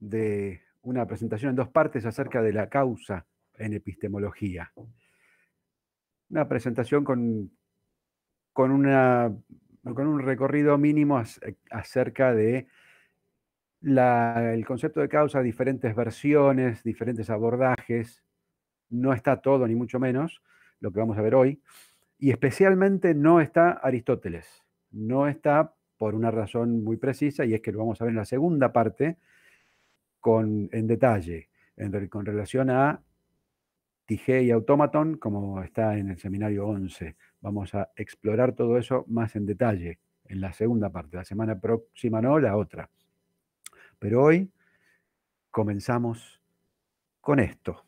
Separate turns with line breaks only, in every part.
de una presentación en dos partes acerca de la causa en epistemología. Una presentación con, un recorrido mínimo eh, acerca de el concepto de causa, diferentes versiones, diferentes abordajes. No está todo, ni mucho menos, lo que vamos a ver hoy. Y especialmente no está Aristóteles. No está por una razón muy precisa, y es que lo vamos a ver en la segunda parte, en detalle con relación a Tige y Automaton, como está en el seminario 11. Vamos a explorar todo eso más en detalle en la segunda parte, la semana próxima no, la otra. Pero hoy comenzamos con esto.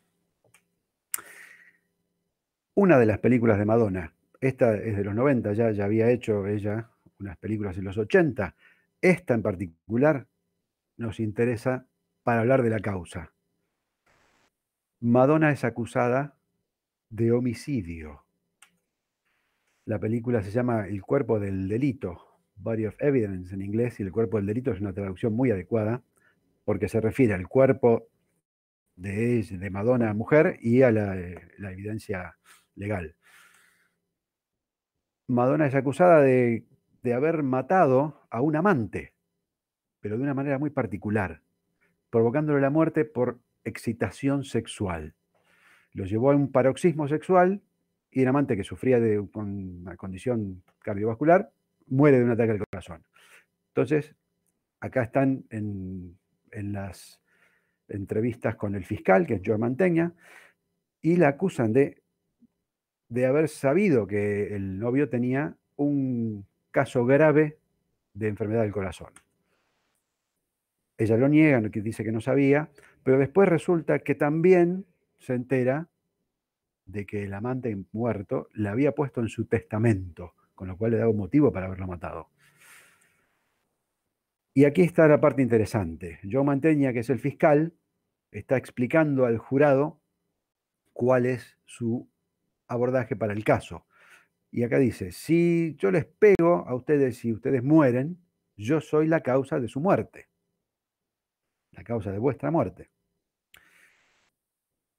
Una de las películas de Madonna, esta es de los 90, ya, ya había hecho ella unas películas en los 80, esta en particular nos interesa para hablar de la causa. Madonna es acusada de homicidio. La película se llama El cuerpo del delito, Body of Evidence en inglés, y el cuerpo del delito es una traducción muy adecuada porque se refiere al cuerpo de, Madonna mujer y a la, evidencia legal. Madonna es acusada de, de haber matado a un amante, pero de una manera muy particular provocándole la muerte por excitación sexual. Lo llevó a un paroxismo sexual y el amante que sufría de una condición cardiovascular muere de un ataque al corazón. Entonces, acá están en, las entrevistas con el fiscal, que es Joe y la acusan de, de haber sabido que el novio tenía un caso grave de enfermedad del corazón. Ella lo niega, dice que no sabía, pero después resulta que también se entera de que el amante muerto la había puesto en su testamento, con lo cual le da un motivo para haberlo matado. Y aquí está la parte interesante. Yo Mantegna, que es el fiscal, está explicando al jurado cuál es su abordaje para el caso. Y acá dice, si yo les pego a ustedes y ustedes mueren, yo soy la causa de su muerte la causa de vuestra muerte.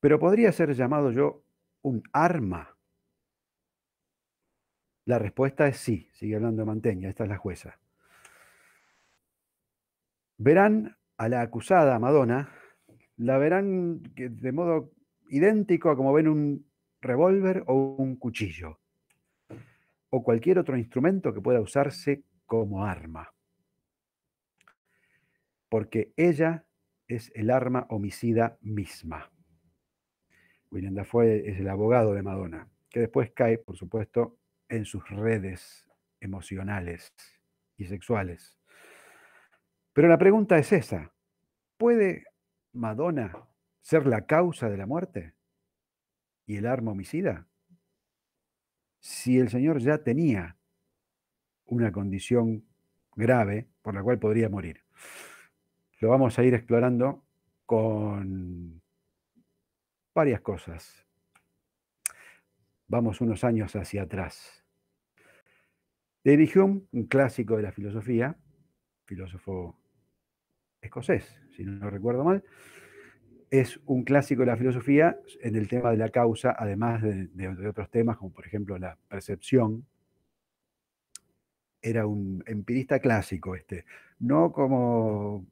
Pero podría ser llamado yo un arma. La respuesta es sí, sigue hablando Manteña, esta es la jueza. Verán a la acusada Madonna, la verán de modo idéntico a como ven un revólver o un cuchillo, o cualquier otro instrumento que pueda usarse como arma. Porque ella es el arma homicida misma. William Dafoe es el abogado de Madonna, que después cae, por supuesto, en sus redes emocionales y sexuales. Pero la pregunta es esa, ¿puede Madonna ser la causa de la muerte y el arma homicida? Si el Señor ya tenía una condición grave por la cual podría morir lo vamos a ir explorando con varias cosas. Vamos unos años hacia atrás. David Hume, un clásico de la filosofía, filósofo escocés, si no recuerdo mal, es un clásico de la filosofía en el tema de la causa, además de, otros temas, como por ejemplo la percepción. Era un empirista clásico este, no como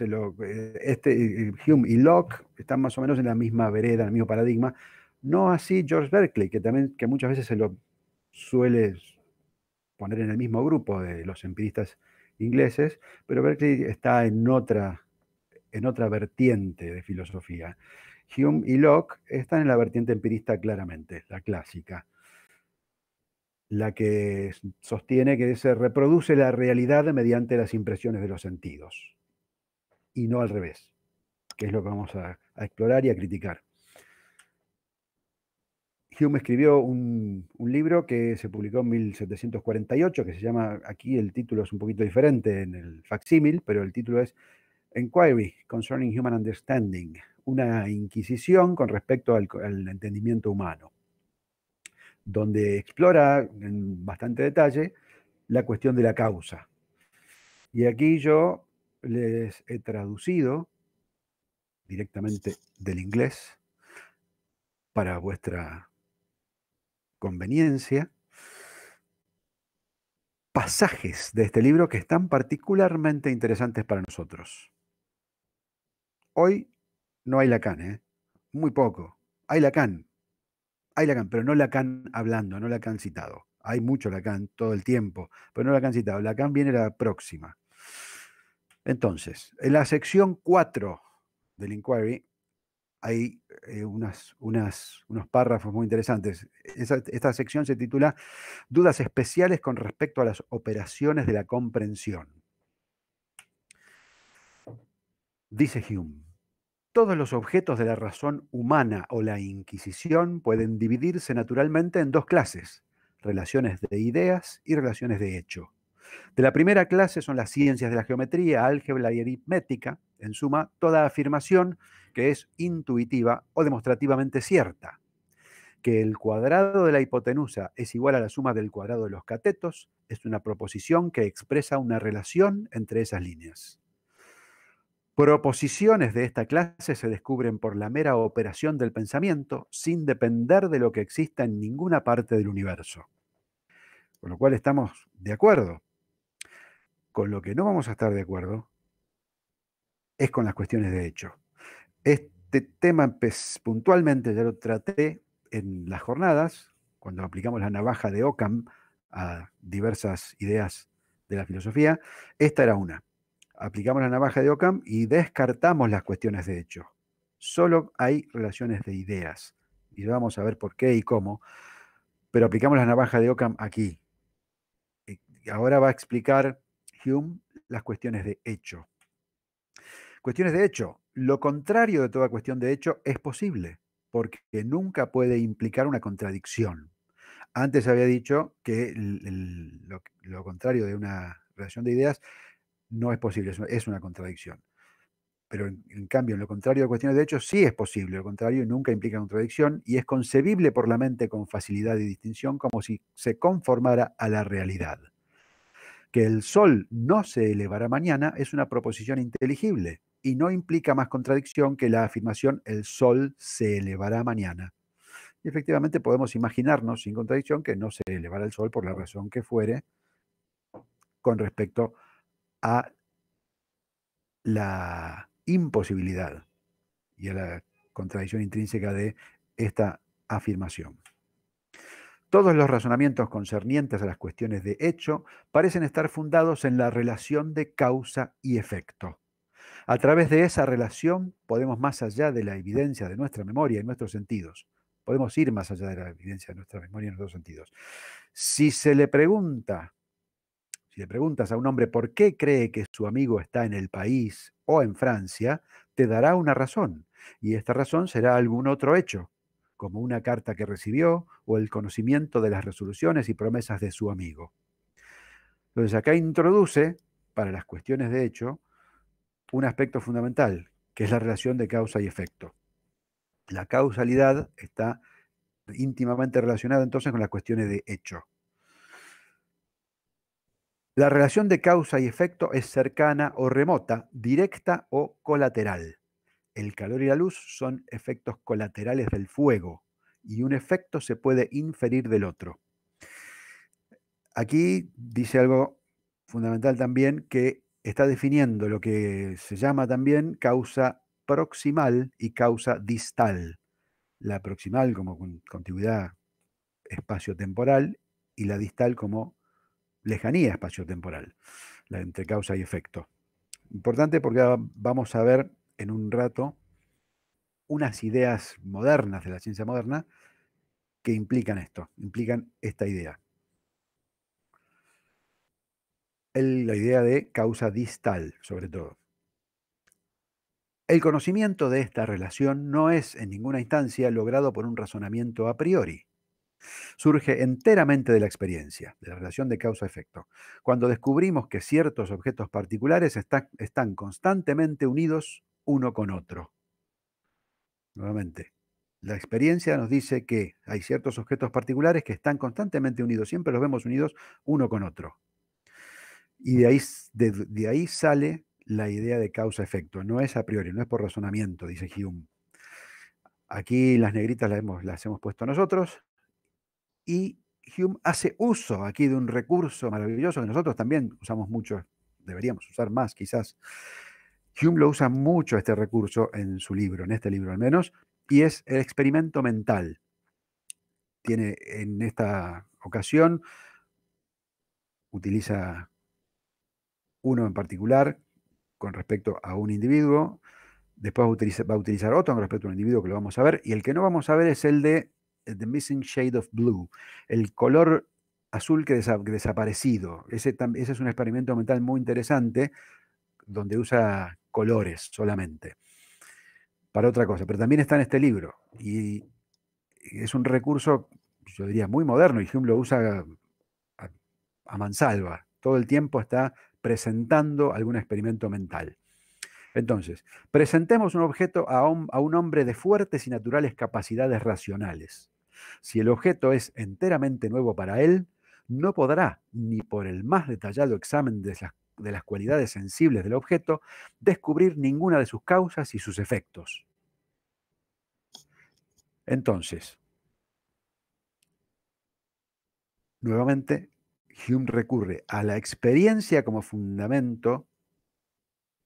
eh, este, eh, eh, Hume y Locke están más o menos en la misma vereda, en el mismo paradigma. No así George Berkeley, que también que muchas veces se lo suele poner en el mismo grupo de los empiristas ingleses, pero Berkeley está en otra, en otra vertiente de filosofía. Hume y Locke están en la vertiente empirista claramente, la clásica, la que sostiene que se reproduce la realidad mediante las impresiones de los sentidos y no al revés, que es lo que vamos a, explorar y a criticar. Hume escribió un, libro que se publicó en 1748, que se llama, aquí el título es un poquito diferente en el facsímil, pero el título es Inquiry Concerning Human Understanding, una inquisición con respecto al entendimiento humano, donde explora en bastante detalle la cuestión de la causa. Y aquí yo les he traducido directamente del inglés para vuestra conveniencia pasajes de este libro que están particularmente interesantes para nosotros. Hoy no hay Lacan, ¿eh? muy poco. Hay Lacan, hay Lacan, pero no Lacan hablando, no Lacan citado. Hay mucho Lacan todo el tiempo, pero no Lacan citado. Lacan viene la próxima. Entonces, en la sección 4 del inquiry hay eh, unos párrafos muy interesantes. esta sección se titula Dudas especiales con respecto a las operaciones de la comprensión. Dice Hume, todos los objetos de la razón humana o la Inquisición pueden dividirse naturalmente en dos clases, relaciones de ideas y relaciones de hecho. De la primera clase son las ciencias de la geometría, álgebra y aritmética, en suma, toda afirmación que es intuitiva o demostrativamente cierta. Que el cuadrado de la hipotenusa es igual a la suma del cuadrado de los catetos es una proposición que expresa una relación entre esas líneas. Proposiciones de esta clase se descubren por la mera operación del pensamiento sin depender de lo que exista en ninguna parte del universo. Con lo cual estamos de acuerdo con lo que no vamos a estar de acuerdo es con las cuestiones de hecho. Este tema pues, puntualmente ya lo traté en las jornadas, cuando aplicamos la navaja de Ockham a diversas ideas de la filosofía. Esta era una. Aplicamos la navaja de Ockham y descartamos las cuestiones de hecho. Solo hay relaciones de ideas. Y vamos a ver por qué y cómo. Pero aplicamos la navaja de Ockham aquí. ahora va a explicar las cuestiones de hecho. Cuestiones de hecho. Lo contrario de toda cuestión de hecho es posible, porque nunca puede implicar una contradicción. Antes había dicho que lo, contrario de una relación de ideas no es posible, es una, contradicción. Pero en, cambio, en lo contrario de cuestiones de hecho, sí es posible. Lo contrario nunca implica contradicción y es concebible por la mente con facilidad y distinción como si se conformara a la realidad que el Sol no se elevará mañana es una proposición inteligible y no implica más contradicción que la afirmación el Sol se elevará mañana. Y efectivamente podemos imaginarnos sin contradicción que no se elevará el Sol por la razón que fuere con respecto a la imposibilidad y a la contradicción intrínseca de esta afirmación. Todos los razonamientos concernientes a las cuestiones de hecho parecen estar fundados en la relación de causa y efecto. A través de esa relación podemos más allá de la evidencia de nuestra memoria y nuestros sentidos. Podemos ir más allá de la evidencia de nuestra memoria y nuestros sentidos. Si se le pregunta, si le preguntas a un hombre por qué cree que su amigo está en el país o en Francia, te dará una razón. Y esta razón será algún otro hecho, como una carta que recibió o el conocimiento de las resoluciones y promesas de su amigo. Entonces acá introduce, para las cuestiones de hecho, un aspecto fundamental, que es la relación de causa y efecto. La causalidad está íntimamente relacionada entonces con las cuestiones de hecho. La relación de causa y efecto es cercana o remota, directa o colateral. El calor y la luz son efectos colaterales del fuego y un efecto se puede inferir del otro. Aquí dice algo fundamental también que está definiendo lo que se llama también causa proximal y causa distal. La proximal como continuidad espacio-temporal y la distal como lejanía espacio-temporal, la entre causa y efecto. Importante porque vamos a ver en un rato unas ideas modernas de la ciencia moderna que implican esto, implican esta idea. la idea de causa distal, sobre todo. El conocimiento de esta relación no es en ninguna instancia logrado por un razonamiento a priori. Surge enteramente de la experiencia, de la relación de causa-efecto, cuando descubrimos que ciertos objetos particulares están constantemente unidos uno con otro. Nuevamente, la experiencia nos dice que hay ciertos objetos particulares que están constantemente unidos, siempre los vemos unidos uno con otro. Y de ahí, de, ahí sale la idea de causa-efecto. No es a priori, no es por razonamiento, dice Hume. Aquí las negritas las hemos, las hemos puesto nosotros. Y Hume hace uso aquí de un recurso maravilloso que nosotros también usamos mucho, deberíamos usar más quizás, Hume lo usa mucho este recurso en su libro, en este libro al menos, y es el experimento mental. Tiene en esta ocasión, utiliza uno en particular con respecto a un individuo, después va a, utilizar, otro con respecto a un individuo que lo vamos a ver, y el que no vamos a ver es el de eh, The Missing Shade of Blue, el color azul que, desaparecido. ese es un experimento mental muy interesante donde usa colores solamente, para otra cosa. Pero también está en este libro y es un recurso, yo diría, muy moderno y Hume lo usa a, mansalva. Todo el tiempo está presentando algún experimento mental. Entonces, presentemos un objeto a un, a un, hombre de fuertes y naturales capacidades racionales. Si el objeto es enteramente nuevo para él, no podrá, ni por el más detallado examen de las de las cualidades sensibles del objeto, descubrir ninguna de sus causas y sus efectos. Entonces, nuevamente, Hume recurre a la experiencia como fundamento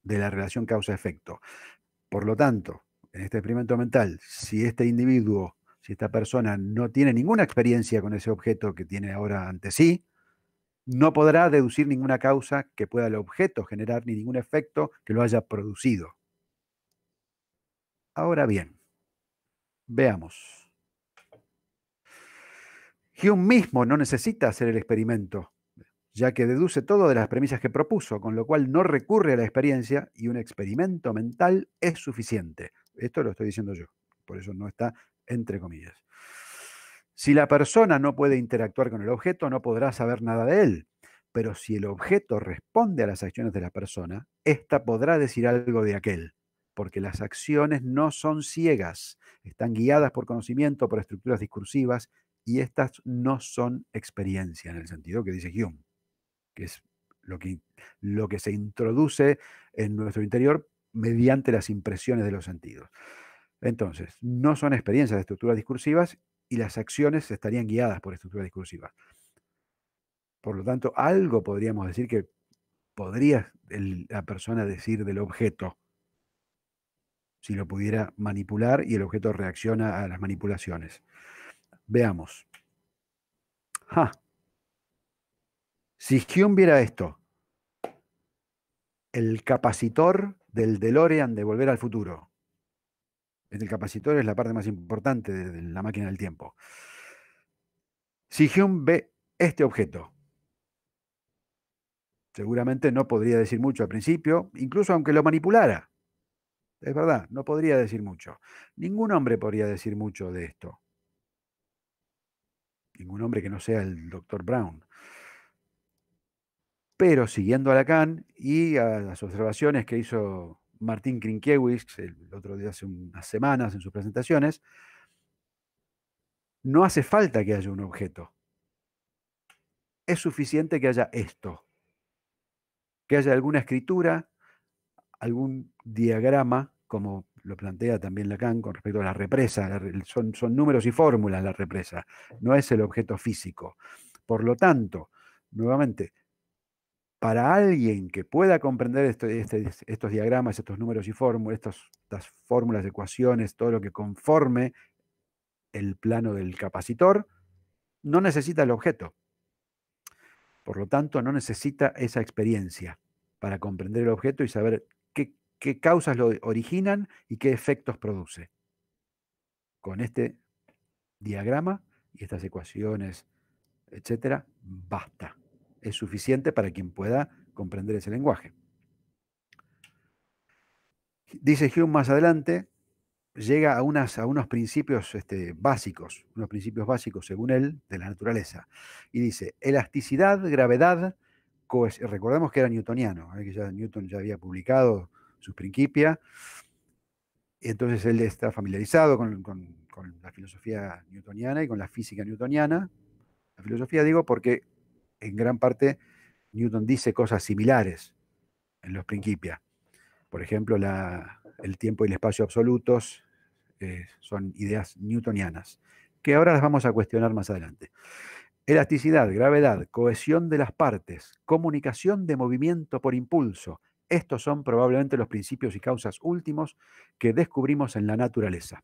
de la relación causa-efecto. Por lo tanto, en este experimento mental, si este individuo, si esta persona no tiene ninguna experiencia con ese objeto que tiene ahora ante sí, no podrá deducir ninguna causa que pueda el objeto generar ni ningún efecto que lo haya producido. Ahora bien, veamos. Hume mismo no necesita hacer el experimento, ya que deduce todo de las premisas que propuso, con lo cual no recurre a la experiencia y un experimento mental es suficiente. Esto lo estoy diciendo yo, por eso no está entre comillas. Si la persona no puede interactuar con el objeto, no podrá saber nada de él. Pero si el objeto responde a las acciones de la persona, ésta podrá decir algo de aquel, porque las acciones no son ciegas, están guiadas por conocimiento, por estructuras discursivas, y estas no son experiencia, en el sentido que dice Hume, que es lo que, lo que se introduce en nuestro interior mediante las impresiones de los sentidos. Entonces, no son experiencias de estructuras discursivas y las acciones estarían guiadas por estructura discursiva. Por lo tanto, algo podríamos decir que podría la persona decir del objeto si lo pudiera manipular y el objeto reacciona a las manipulaciones. Veamos. Ah. Si Hume viera esto, el capacitor del DeLorean de Volver al Futuro, el capacitor es la parte más importante de la máquina del tiempo. Si Hume ve este objeto, seguramente no podría decir mucho al principio, incluso aunque lo manipulara. Es verdad, no podría decir mucho. Ningún hombre podría decir mucho de esto. Ningún hombre que no sea el doctor Brown. Pero siguiendo a Lacan y a las observaciones que hizo Martín Krinkiewicz el otro día, hace unas semanas, en sus presentaciones, no hace falta que haya un objeto. Es suficiente que haya esto, que haya alguna escritura, algún diagrama, como lo plantea también Lacan con respecto a la represa. Son, son números y fórmulas la represa, no es el objeto físico. Por lo tanto, nuevamente, para alguien que pueda comprender este, estos diagramas, estos números y fórmulas, estas fórmulas, ecuaciones, todo lo que conforme el plano del capacitor, no necesita el objeto. Por lo tanto, no necesita esa experiencia para comprender el objeto y saber qué, qué causas lo originan y qué efectos produce. Con este diagrama y estas ecuaciones, etcétera, basta es suficiente para quien pueda comprender ese lenguaje. Dice Hume más adelante, llega a, unas, a unos principios este, básicos, unos principios básicos, según él, de la naturaleza. Y dice, elasticidad, gravedad, recordemos que era newtoniano, ¿eh? que ya Newton ya había publicado sus principia, y entonces él está familiarizado con la filosofía newtoniana y con la física newtoniana, la filosofía digo porque en gran parte Newton dice cosas similares en los Principia. Por ejemplo, el tiempo y el espacio absolutos eh, son ideas newtonianas, que ahora las vamos a cuestionar más adelante. Elasticidad, gravedad, cohesión de las partes, comunicación de movimiento por impulso. Estos son probablemente los principios y causas últimos que descubrimos en la naturaleza.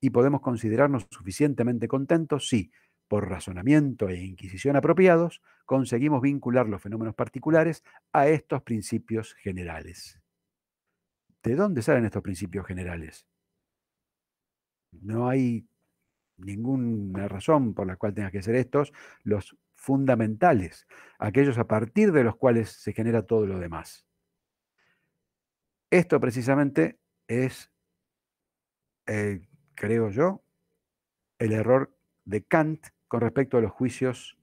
¿Y podemos considerarnos suficientemente contentos? Sí, por razonamiento e inquisición apropiados, conseguimos vincular los fenómenos particulares a estos principios generales. ¿De dónde salen estos principios generales? No hay ninguna razón por la cual tengas que ser estos los fundamentales, aquellos a partir de los cuales se genera todo lo demás. Esto precisamente es, eh, creo yo, el error de Kant con respecto a los juicios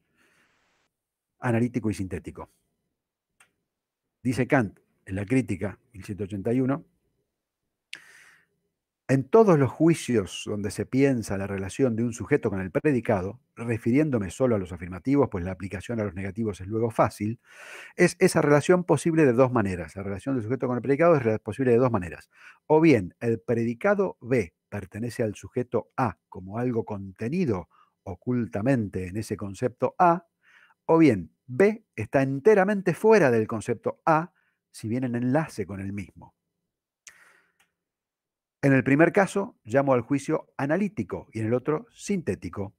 analítico y sintético. Dice Kant en la crítica 1181, en todos los juicios donde se piensa la relación de un sujeto con el predicado, refiriéndome solo a los afirmativos, pues la aplicación a los negativos es luego fácil, es esa relación posible de dos maneras. La relación del sujeto con el predicado es posible de dos maneras. O bien el predicado B pertenece al sujeto A como algo contenido ocultamente en ese concepto A, o bien B está enteramente fuera del concepto A si bien en enlace con el mismo. En el primer caso llamo al juicio analítico y en el otro sintético.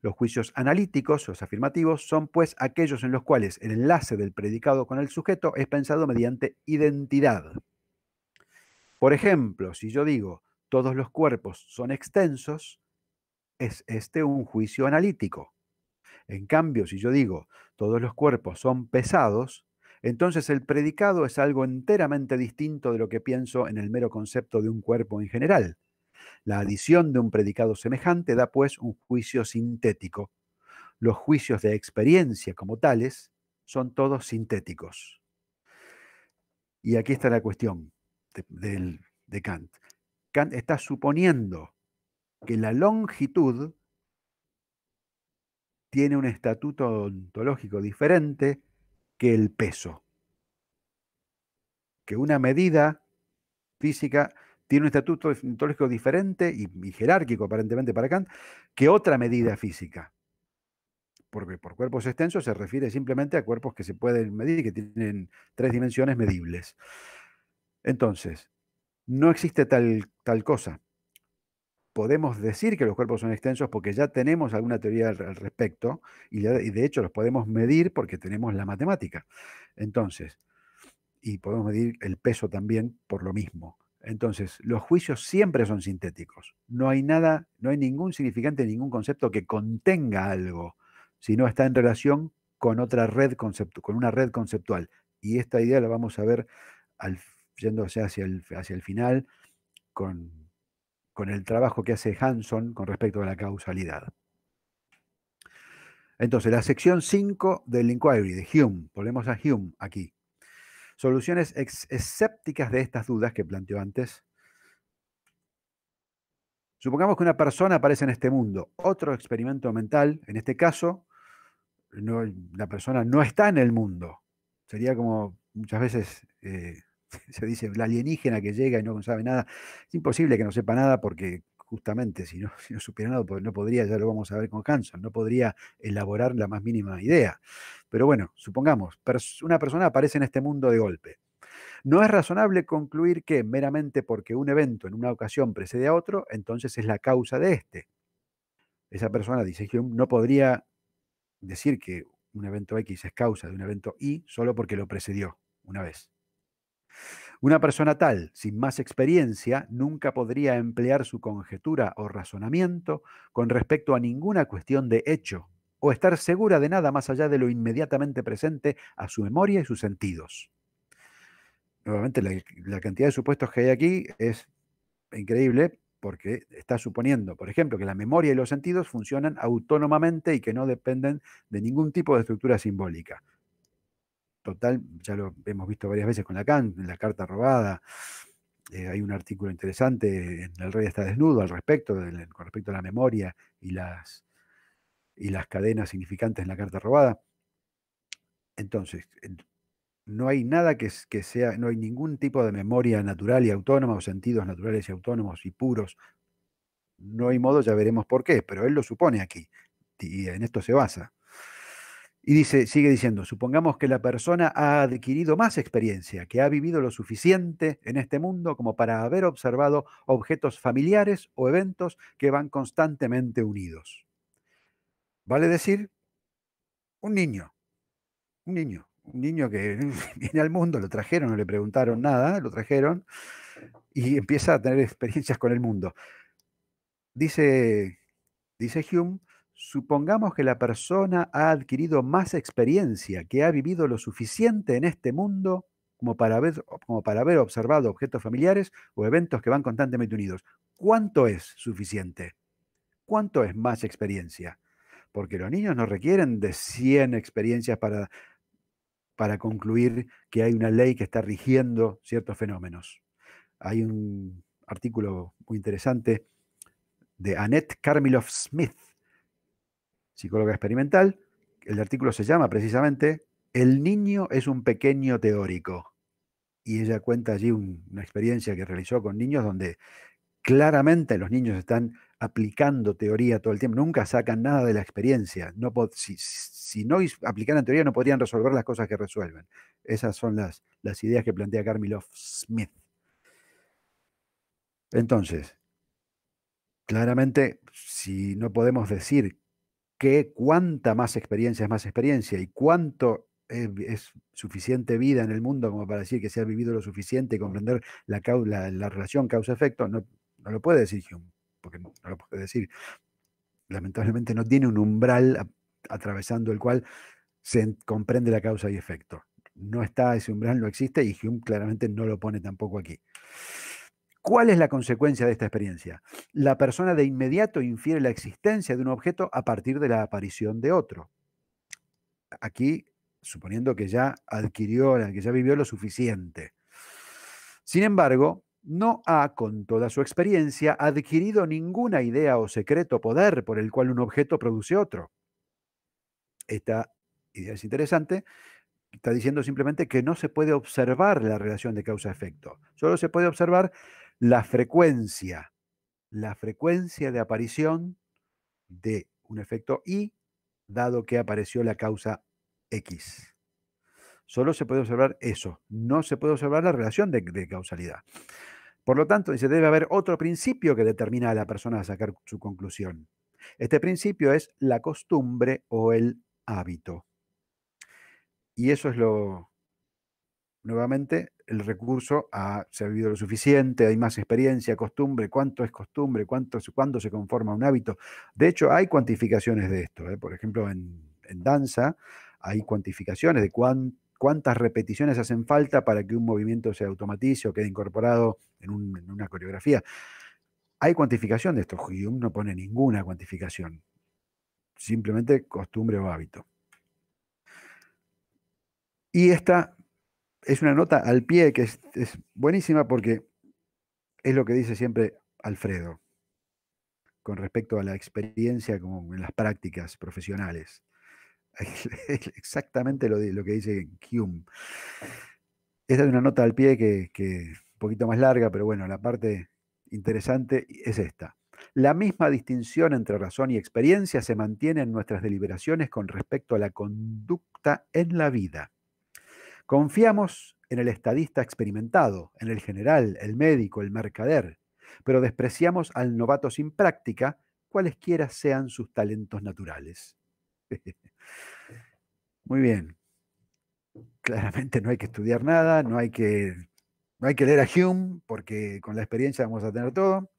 Los juicios analíticos, los afirmativos, son pues aquellos en los cuales el enlace del predicado con el sujeto es pensado mediante identidad. Por ejemplo, si yo digo todos los cuerpos son extensos, es este un juicio analítico. En cambio, si yo digo todos los cuerpos son pesados, entonces el predicado es algo enteramente distinto de lo que pienso en el mero concepto de un cuerpo en general. La adición de un predicado semejante da pues un juicio sintético. Los juicios de experiencia como tales son todos sintéticos. Y aquí está la cuestión de, de Kant. Kant está suponiendo que la longitud tiene un estatuto ontológico diferente que el peso. Que una medida física tiene un estatuto ontológico diferente y, jerárquico aparentemente para Kant que otra medida física. Porque por cuerpos extensos se refiere simplemente a cuerpos que se pueden medir, y que tienen tres dimensiones medibles. Entonces, no existe tal, tal cosa podemos decir que los cuerpos son extensos porque ya tenemos alguna teoría al, respecto y, de hecho los podemos medir porque tenemos la matemática. Entonces, y podemos medir el peso también por lo mismo. Entonces, los juicios siempre son sintéticos. No hay nada, no hay ningún significante, ningún concepto que contenga algo, sino está en relación con otra red conceptual, con una red conceptual. Y esta idea la vamos a ver al, hacia el, hacia el final con con el trabajo que hace Hanson con respecto a la causalidad. Entonces, la sección 5 del Inquiry de Hume, volvemos a Hume aquí. Soluciones escépticas de estas dudas que planteó antes. Supongamos que una persona aparece en este mundo, otro experimento mental, en este caso, la persona no está en el mundo. Sería como muchas veces eh, se dice, la alienígena que llega y no sabe nada. Es imposible que no sepa nada porque justamente si no, supiera nada, no podría, ya lo vamos a ver con Hanson, no podría elaborar la más mínima idea. Pero bueno, supongamos, una persona aparece en este mundo de golpe. No es razonable concluir que meramente porque un evento en una ocasión precede a otro, entonces es la causa de este. Esa persona, dice Hume, no podría decir que un evento X es causa de un evento Y solo porque lo precedió una vez. Una persona tal, sin más experiencia, nunca podría emplear su conjetura o razonamiento con respecto a ninguna cuestión de hecho o estar segura de nada más allá de lo inmediatamente presente a su memoria y sus sentidos. Nuevamente, la, la cantidad de supuestos que hay aquí es increíble porque está suponiendo, por ejemplo, que la memoria y los sentidos funcionan autónomamente y que no dependen de ningún tipo de estructura simbólica total, ya lo hemos visto varias veces con Lacan, la carta robada. Eh, hay un artículo interesante en El Rey está desnudo al respecto, con respecto a la memoria y las, y las cadenas significantes en la carta robada. Entonces, no hay nada que, que, sea, no hay ningún tipo de memoria natural y autónoma o sentidos naturales y autónomos y puros. No hay modo, ya veremos por qué, pero él lo supone aquí y en esto se basa. Y dice, sigue diciendo, supongamos que la persona ha adquirido más experiencia, que ha vivido lo suficiente en este mundo como para haber observado objetos familiares o eventos que van constantemente unidos. Vale decir, un niño, un niño, un niño que viene al mundo, lo trajeron, no le preguntaron nada, lo trajeron y empieza a tener experiencias con el mundo. Dice, dice Hume Supongamos que la persona ha adquirido más experiencia, que ha vivido lo suficiente en este mundo como para haber, como para haber observado objetos familiares o eventos que van constantemente unidos. ¿Cuánto es suficiente? ¿Cuánto es más experiencia? Porque los niños no requieren de 100 experiencias para, para concluir que hay una ley que está rigiendo ciertos fenómenos. Hay un artículo muy interesante de Annette Carmiloff Smith, psicóloga experimental. El artículo se llama precisamente El niño es un pequeño teórico. Y ella cuenta allí una experiencia que realizó con niños donde claramente los niños están aplicando teoría todo el tiempo, nunca sacan nada de la experiencia. No si, si, no aplicaran teoría no podrían resolver las cosas que resuelven. Esas son las, las ideas que plantea Carmilov Smith. Entonces, claramente, si no podemos decir que cuánta más experiencia es más experiencia y cuánto es, suficiente vida en el mundo como para decir que se ha vivido lo suficiente y comprender la, relación causa-efecto, no, lo puede decir Hume, porque no, lo puede decir. Lamentablemente no tiene un umbral atravesando el cual se comprende la causa y efecto. No está ese umbral, no existe y Hume claramente no lo pone tampoco aquí. ¿Cuál es la consecuencia de esta experiencia? La persona de inmediato infiere la existencia de un objeto a partir de la aparición de otro. Aquí, suponiendo que ya adquirió, que ya vivió lo suficiente. Sin embargo, no ha, con toda su experiencia, adquirido ninguna idea o secreto poder por el cual un objeto produce otro. Esta idea es interesante. Está diciendo simplemente que no se puede observar la relación de causa-efecto. Solo se puede observar la frecuencia, la frecuencia de aparición de un efecto Y, dado que apareció la causa X. Solo se puede observar eso, no se puede observar la relación de, causalidad. Por lo tanto, dice, debe haber otro principio que determina a la persona a sacar su conclusión. Este principio es la costumbre o el hábito. Y eso es lo nuevamente, el recurso se ha vivido lo suficiente, hay más experiencia, costumbre, cuánto es costumbre, cuánto, cuándo se conforma un hábito. De hecho, hay cuantificaciones de esto. ¿eh? Por ejemplo, en, danza hay cuantificaciones de cuántas repeticiones hacen falta para que un movimiento se automatice o quede incorporado en, una coreografía. Hay cuantificación de esto. Hume no pone ninguna cuantificación. Simplemente costumbre o hábito. Y esta es una nota al pie que es, buenísima porque es lo que dice siempre Alfredo con respecto a la experiencia como en las prácticas profesionales. Exactamente lo, que dice Hume. Esta es una nota al pie que, que un poquito más larga, pero bueno, la parte interesante es esta. La misma distinción entre razón y experiencia se mantiene en nuestras deliberaciones con respecto a la conducta en la vida. Confiamos en el estadista experimentado, en el general, el médico, el mercader, pero despreciamos al novato sin práctica, cualesquiera sean sus talentos naturales. Muy bien. Claramente no hay que estudiar nada, no hay que, no hay que leer a Hume, porque con la experiencia vamos a tener todo.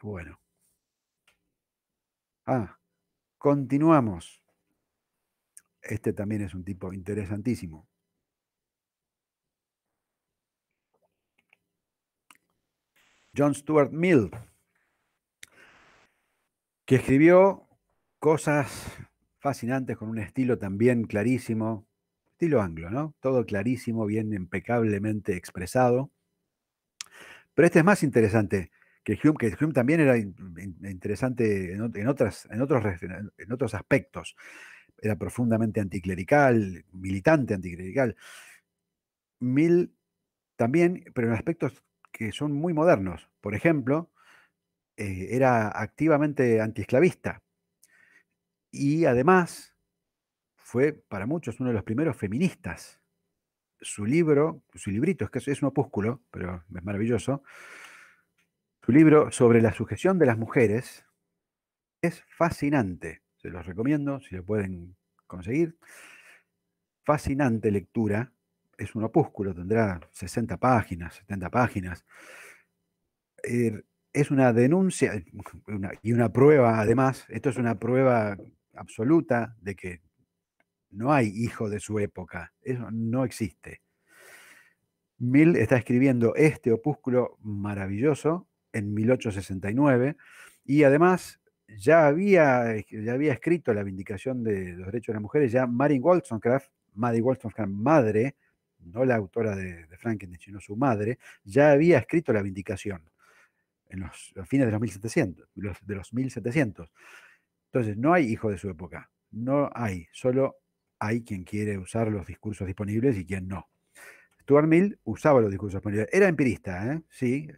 Bueno. Ah, continuamos. Este también es un tipo interesantísimo. John Stuart Mill, que escribió cosas fascinantes con un estilo también clarísimo, estilo anglo, ¿no? Todo clarísimo, bien impecablemente expresado. Pero este es más interesante que Hume, que Hume también era interesante en, otros, en otros aspectos era profundamente anticlerical, militante anticlerical. mil también, pero en aspectos que son muy modernos. Por ejemplo, eh, era activamente antiesclavista y además fue para muchos uno de los primeros feministas. Su libro, su librito, es que es un opúsculo, pero es maravilloso, su libro sobre la sujeción de las mujeres es fascinante. Se los recomiendo, si lo pueden conseguir. Fascinante lectura. Es un opúsculo, tendrá 60 páginas, 70 páginas. Eh, es una denuncia y una prueba, además, esto es una prueba absoluta de que no hay hijo de su época, eso no existe. Mill está escribiendo este opúsculo maravilloso en 1869 y además ya había, eh, ya había escrito la vindicación de los derechos de las mujeres, ya Mary Wollstonecraft, Mary Wollstonecraft madre, no la autora de, Frankenstein, sino su madre, ya había escrito la vindicación en los, fines de los 1700, de los 1700. Entonces, no hay hijo de su época, no hay, solo hay quien quiere usar los discursos disponibles y quien no. Stuart Mill usaba los discursos disponibles, era empirista, ¿eh? sí,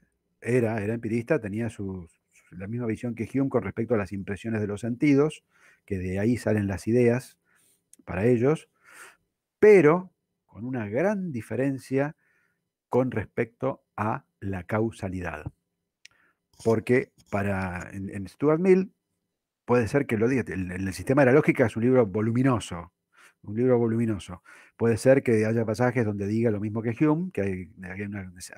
era, era empirista, tenía sus, la misma visión que Hume con respecto a las impresiones de los sentidos, que de ahí salen las ideas para ellos, pero con una gran diferencia con respecto a la causalidad. Porque para en, Stuart Mill puede ser que lo diga, el, el sistema de la lógica es un libro voluminoso, un libro voluminoso. Puede ser que haya pasajes donde diga lo mismo que Hume, que hay,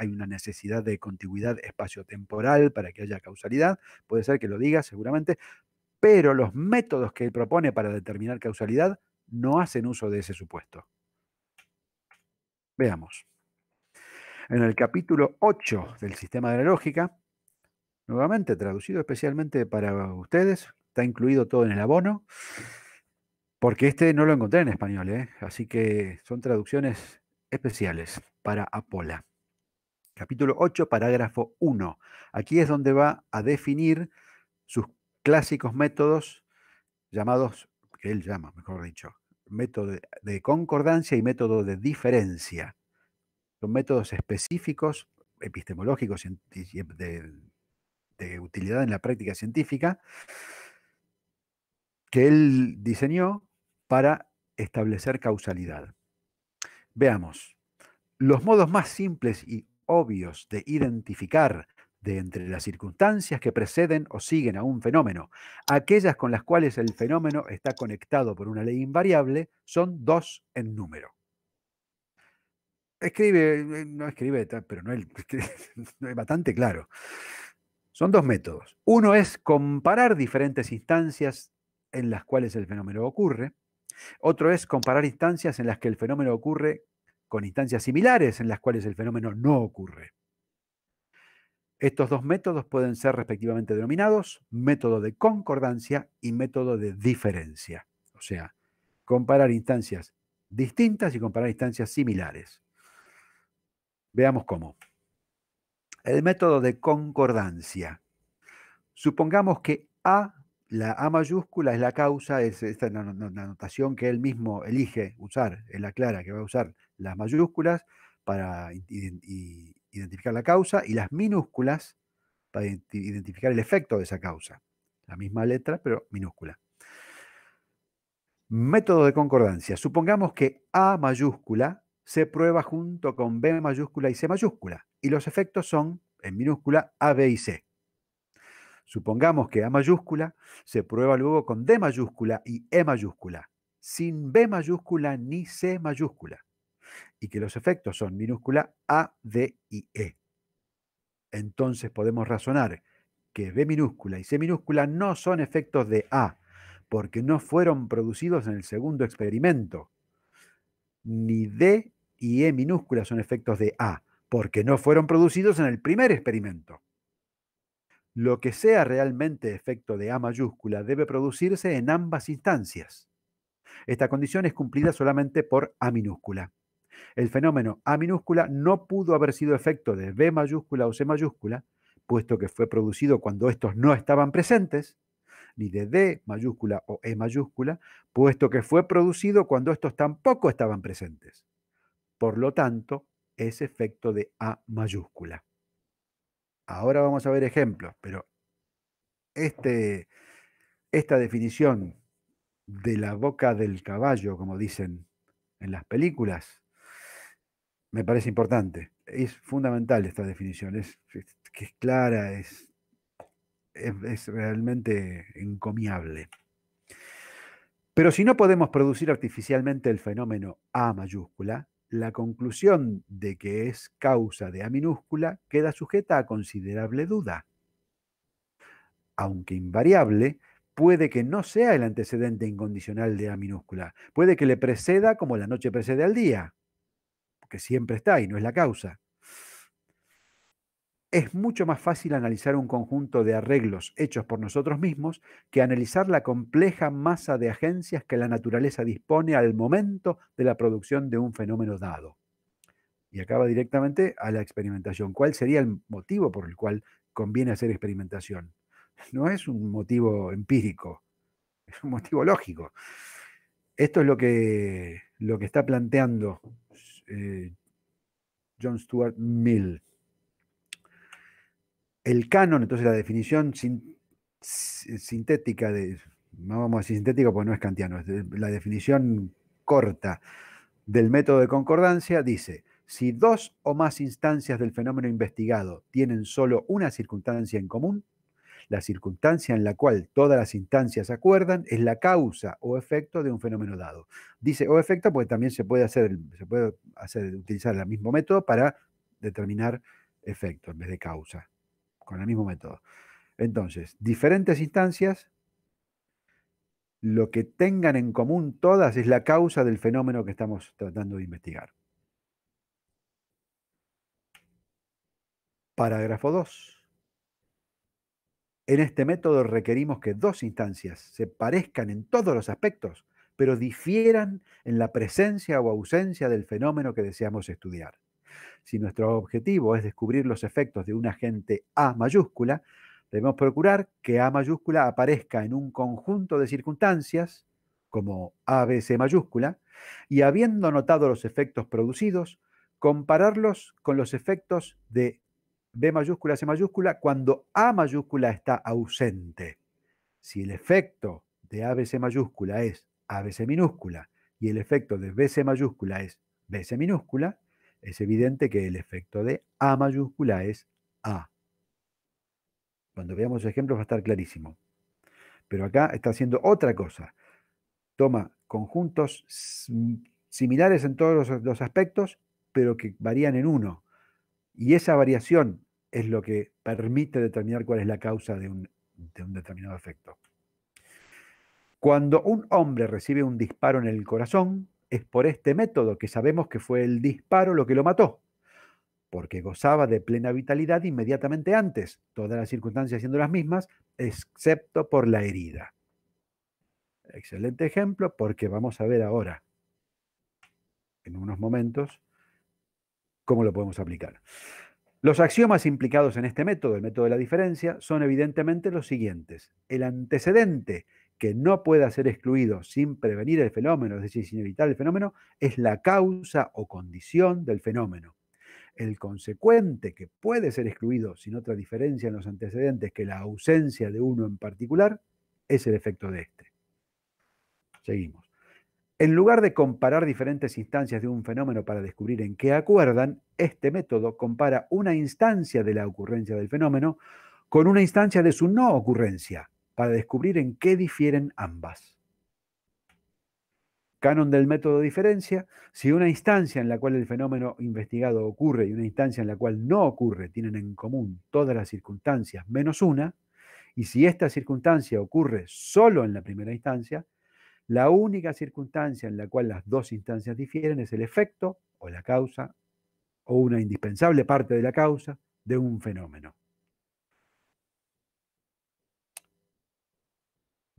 una, necesidad de continuidad espaciotemporal para que haya causalidad. Puede ser que lo diga, seguramente. Pero los métodos que él propone para determinar causalidad no hacen uso de ese supuesto. Veamos. En el capítulo 8 del sistema de la lógica, nuevamente traducido especialmente para ustedes, está incluido todo en el abono porque este no lo encontré en español, ¿eh? así que son traducciones especiales para Apola. Capítulo 8, parágrafo 1. Aquí es donde va a definir sus clásicos métodos llamados, que él llama, mejor dicho, método de concordancia y método de diferencia. Son métodos específicos, epistemológicos, de, de utilidad en la práctica científica, que él diseñó para establecer causalidad. Veamos, los modos más simples y obvios de identificar de entre las circunstancias que preceden o siguen a un fenómeno, aquellas con las cuales el fenómeno está conectado por una ley invariable, son dos en número. Escribe, eh, no escribe, pero no es, es bastante claro. Son dos métodos. Uno es comparar diferentes instancias en las cuales el fenómeno ocurre. Otro es comparar instancias en las que el fenómeno ocurre con instancias similares en las cuales el fenómeno no ocurre. Estos dos métodos pueden ser respectivamente denominados método de concordancia y método de diferencia. O sea, comparar instancias distintas y comparar instancias similares. Veamos cómo. El método de concordancia. Supongamos que A la A mayúscula es la causa, es esta anotación que él mismo elige usar, la clara, que va a usar las mayúsculas para identificar la causa y las minúsculas para identificar el efecto de esa causa. La misma letra, pero minúscula. Método de concordancia. Supongamos que A mayúscula se prueba junto con B mayúscula y C mayúscula, y los efectos son, en minúscula, A, B y C. Supongamos que A mayúscula se prueba luego con D mayúscula y E mayúscula, sin B mayúscula ni C mayúscula, y que los efectos son minúscula A, D y E. Entonces podemos razonar que B minúscula y C minúscula no son efectos de A, porque no fueron producidos en el segundo experimento. Ni D y E minúscula son efectos de A, porque no fueron producidos en el primer experimento. Lo que sea realmente efecto de A mayúscula debe producirse en ambas instancias. Esta condición es cumplida solamente por A minúscula. El fenómeno A minúscula no pudo haber sido efecto de B mayúscula o C mayúscula, puesto que fue producido cuando estos no estaban presentes, ni de D mayúscula o E mayúscula, puesto que fue producido cuando estos tampoco estaban presentes. Por lo tanto, es efecto de A mayúscula. Ahora vamos a ver ejemplos, pero este, esta definición de la boca del caballo, como dicen en las películas, me parece importante. Es fundamental esta definición, es, que es clara, es, es realmente encomiable. Pero si no podemos producir artificialmente el fenómeno A mayúscula, la conclusión de que es causa de A minúscula queda sujeta a considerable duda. Aunque invariable, puede que no sea el antecedente incondicional de A minúscula, puede que le preceda como la noche precede al día, que siempre está y no es la causa es mucho más fácil analizar un conjunto de arreglos hechos por nosotros mismos que analizar la compleja masa de agencias que la naturaleza dispone al momento de la producción de un fenómeno dado. Y acaba directamente a la experimentación. ¿Cuál sería el motivo por el cual conviene hacer experimentación? No es un motivo empírico, es un motivo lógico. Esto es lo que, lo que está planteando eh, John Stuart Mill el canon, entonces la definición sintética de, no vamos a decir sintética porque no es kantiano, la definición corta del método de concordancia dice, si dos o más instancias del fenómeno investigado tienen solo una circunstancia en común, la circunstancia en la cual todas las instancias acuerdan es la causa o efecto de un fenómeno dado. Dice o efecto porque también se puede hacer, se puede hacer, utilizar el mismo método para determinar efecto en vez de causa con el mismo método. Entonces, diferentes instancias, lo que tengan en común todas es la causa del fenómeno que estamos tratando de investigar. Parágrafo 2. En este método requerimos que dos instancias se parezcan en todos los aspectos, pero difieran en la presencia o ausencia del fenómeno que deseamos estudiar. Si nuestro objetivo es descubrir los efectos de un agente A mayúscula, debemos procurar que A mayúscula aparezca en un conjunto de circunstancias, como ABC mayúscula, y habiendo notado los efectos producidos, compararlos con los efectos de B mayúscula, C mayúscula, cuando A mayúscula está ausente. Si el efecto de ABC mayúscula es ABC minúscula y el efecto de BC mayúscula es BC minúscula, es evidente que el efecto de A mayúscula es A. Cuando veamos ejemplos va a estar clarísimo. Pero acá está haciendo otra cosa. Toma conjuntos similares en todos los, aspectos, pero que varían en uno. Y esa variación es lo que permite determinar cuál es la causa de un determinado efecto. Cuando un hombre recibe un disparo en el corazón, es por este método que sabemos que fue el disparo lo que lo mató, porque gozaba de plena vitalidad inmediatamente antes, todas las circunstancias siendo las mismas, excepto por la herida. Excelente ejemplo porque vamos a ver ahora, en unos momentos, cómo lo podemos aplicar. Los axiomas implicados en este método, el método de la diferencia, son evidentemente los siguientes. El antecedente que no pueda ser excluido sin prevenir el fenómeno, es decir, sin evitar el fenómeno, es la causa o condición del fenómeno. El consecuente que puede ser excluido sin otra diferencia en los antecedentes que la ausencia de uno en particular es el efecto de este. Seguimos. En lugar de comparar diferentes instancias de un fenómeno para descubrir en qué acuerdan, este método compara una instancia de la ocurrencia del fenómeno con una instancia de su no ocurrencia para descubrir en qué difieren ambas. Canon del método diferencia, si una instancia en la cual el fenómeno investigado ocurre y una instancia en la cual no ocurre tienen en común todas las circunstancias menos una, y si esta circunstancia ocurre solo en la primera instancia, la única circunstancia en la cual las dos instancias difieren es el efecto o la causa o una indispensable parte de la causa de un fenómeno.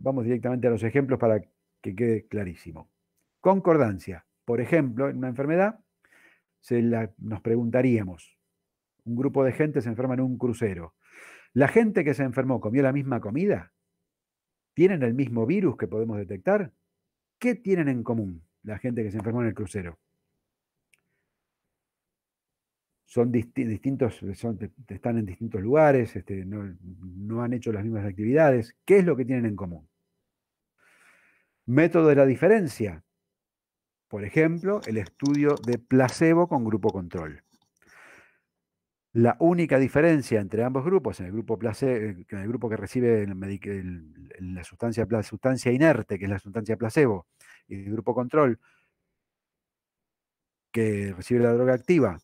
vamos directamente a los ejemplos para que quede clarísimo. Concordancia. Por ejemplo, en una enfermedad, nos preguntaríamos, un grupo de gente se enferma en un crucero. ¿La gente que se enfermó comió la misma comida? ¿Tienen el mismo virus que podemos detectar? ¿Qué tienen en común la gente que se enfermó en el crucero? Son distintos, están en distintos lugares, este, no han hecho las mismas actividades. ¿Qué es lo que tienen en común? Método de la diferencia. Por ejemplo, el estudio de placebo con grupo control. La única diferencia entre ambos grupos, en el grupo, que recibe la sustancia, sustancia inerte, que es la sustancia placebo, y el grupo control, que recibe la droga activa,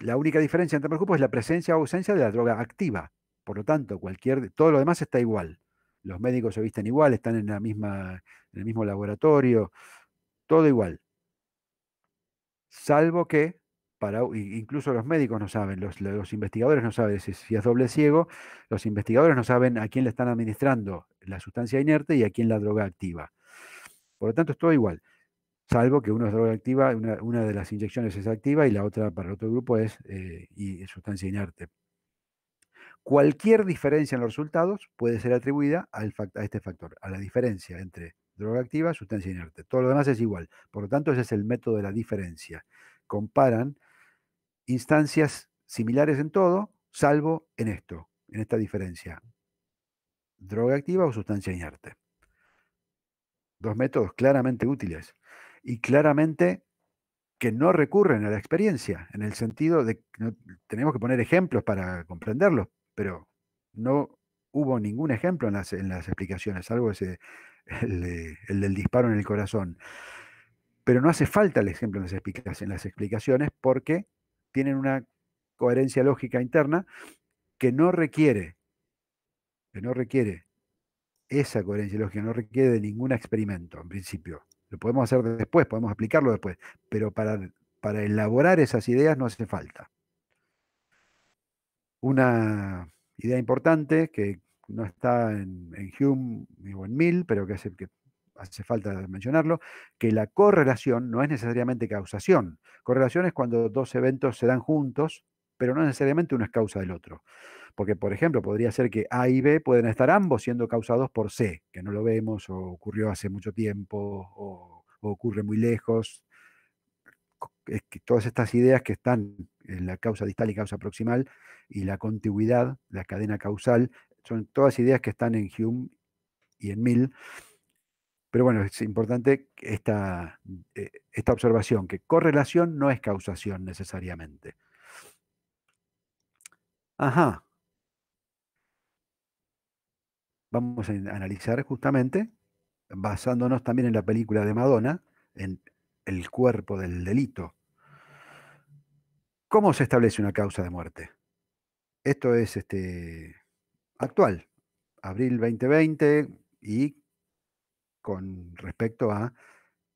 la única diferencia entre ambos grupos es la presencia o ausencia de la droga activa. Por lo tanto, cualquier, todo lo demás está igual los médicos se visten igual, están en, la misma, en el mismo laboratorio, todo igual. Salvo que, para, incluso los médicos no saben, los, investigadores no saben si, es doble ciego, los investigadores no saben a quién le están administrando la sustancia inerte y a quién la droga activa. Por lo tanto, es todo igual, salvo que uno droga activa, una, de las inyecciones es activa y la otra para el otro grupo es eh, sustancia inerte. Cualquier diferencia en los resultados puede ser atribuida a este factor, a la diferencia entre droga activa, sustancia inerte. Todo lo demás es igual. Por lo tanto, ese es el método de la diferencia. Comparan instancias similares en todo, salvo en esto, en esta diferencia. Droga activa o sustancia inerte. Dos métodos claramente útiles y claramente que no recurren a la experiencia, en el sentido de que tenemos que poner ejemplos para comprenderlos, pero no hubo ningún ejemplo en las, explicaciones, salvo eh, el, del disparo en el corazón. Pero no hace falta el ejemplo en las, explicaciones, en las explicaciones porque tienen una coherencia lógica interna que no requiere, que no requiere esa coherencia lógica, no requiere de ningún experimento en principio. Lo podemos hacer después, podemos aplicarlo después, pero para elaborar esas ideas no hace falta una idea importante que no está en, Hume ni en Mill, pero que hace, falta mencionarlo, que la correlación no es necesariamente causación. Correlación es cuando dos eventos se dan juntos, pero no necesariamente uno es causa del otro. Porque, por ejemplo, podría ser que A y B pueden estar ambos siendo causados por C, que no lo vemos, o ocurrió hace mucho tiempo, o ocurre muy lejos, que todas estas ideas que están en la causa distal y causa proximal y la contiguidad, la cadena causal, son todas ideas que están en Hume y en Mill. Pero bueno, es importante esta, eh, esta observación, que correlación no es causación necesariamente. Ajá. Vamos a analizar justamente, basándonos también en la película de Madonna, en el cuerpo del delito. ¿Cómo se establece una causa de muerte? Esto es este, actual, abril 2020 y con respecto a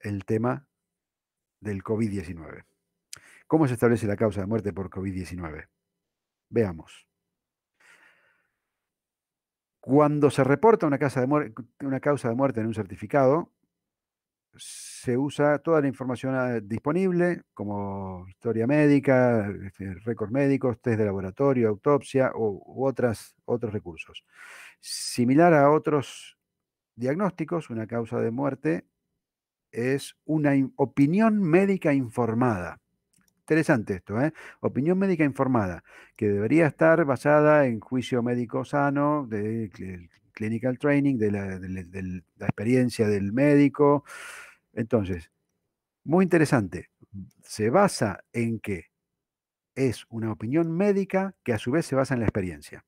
el tema del COVID-19. ¿Cómo se establece la causa de muerte por COVID-19? Veamos. Cuando se reporta una, causa de muerte en un certificado, se usa toda la información eh, disponible, como historia médica, este, récords médicos, test de laboratorio, autopsia u, otras, otros recursos. Similar a otros diagnósticos, una causa de muerte es una opinión médica informada. Interesante esto, ¿eh? Opinión médica informada, que debería estar basada en juicio médico sano, de, clinical training, de la experiencia del médico, entonces, muy interesante, se basa en que es una opinión médica que a su vez se basa en la experiencia.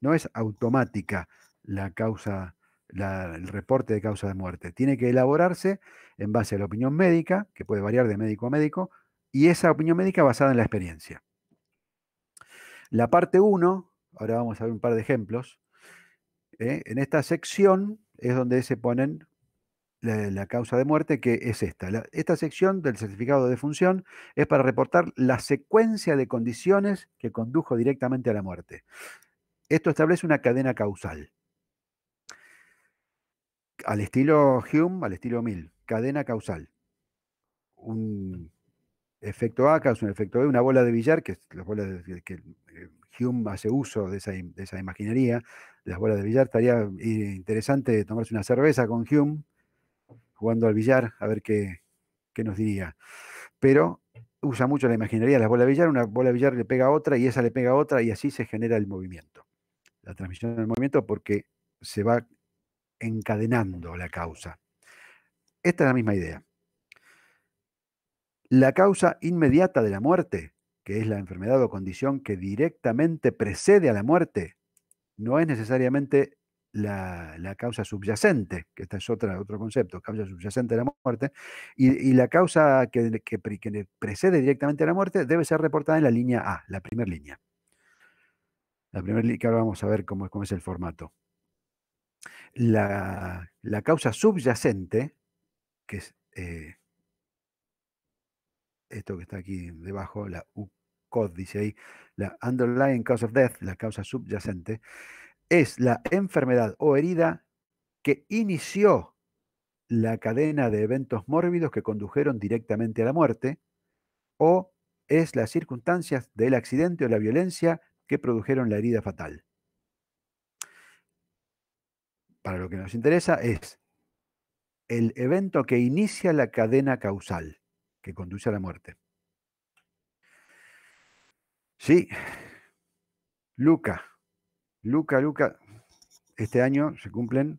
No es automática la causa, el reporte de causa de muerte. Tiene que elaborarse en base a la opinión médica, que puede variar de médico a médico, y esa opinión médica basada en la experiencia. La parte 1, ahora vamos a ver un par de ejemplos. ¿eh? En esta sección es donde se ponen la, causa de muerte, que es esta. esta sección del certificado de defunción es para reportar la secuencia de condiciones que condujo directamente a la muerte. Esto establece una cadena causal. Al estilo Hume, al estilo Mill, cadena causal. Un efecto A causa un efecto B, una bola de billar, que las bolas de, que eh, Hume hace uso de esa, de esa imaginería, las bolas de billar, estaría eh, interesante tomarse una cerveza con Hume jugando al billar, a ver qué, qué nos diría. Pero usa mucho la imaginaría, las bolas de billar, una bola de billar le pega a otra y esa le pega a otra y así se genera el movimiento. La transmisión del movimiento porque se va encadenando la causa. Esta es la misma idea. La causa inmediata de la muerte, que es la enfermedad o condición que directamente precede a la muerte, no es necesariamente la, causa subyacente, que esta es otra, otro concepto, causa subyacente de la muerte, y, la causa que, que, precede directamente a la muerte debe ser reportada en la línea A, la primera línea. La primera línea, que ahora vamos a ver cómo, cómo es el formato. La, la causa subyacente, que es eh, esto que está aquí debajo, la UCOD, dice ahí, la underlying cause of death, la causa subyacente, es la enfermedad o herida que inició la cadena de eventos mórbidos que condujeron directamente a la muerte o es las circunstancias del accidente o la violencia que produjeron la herida fatal. Para lo que nos interesa es el evento que inicia la cadena causal que conduce a la muerte. Sí, Luca, Luca, Luca, este año se cumplen.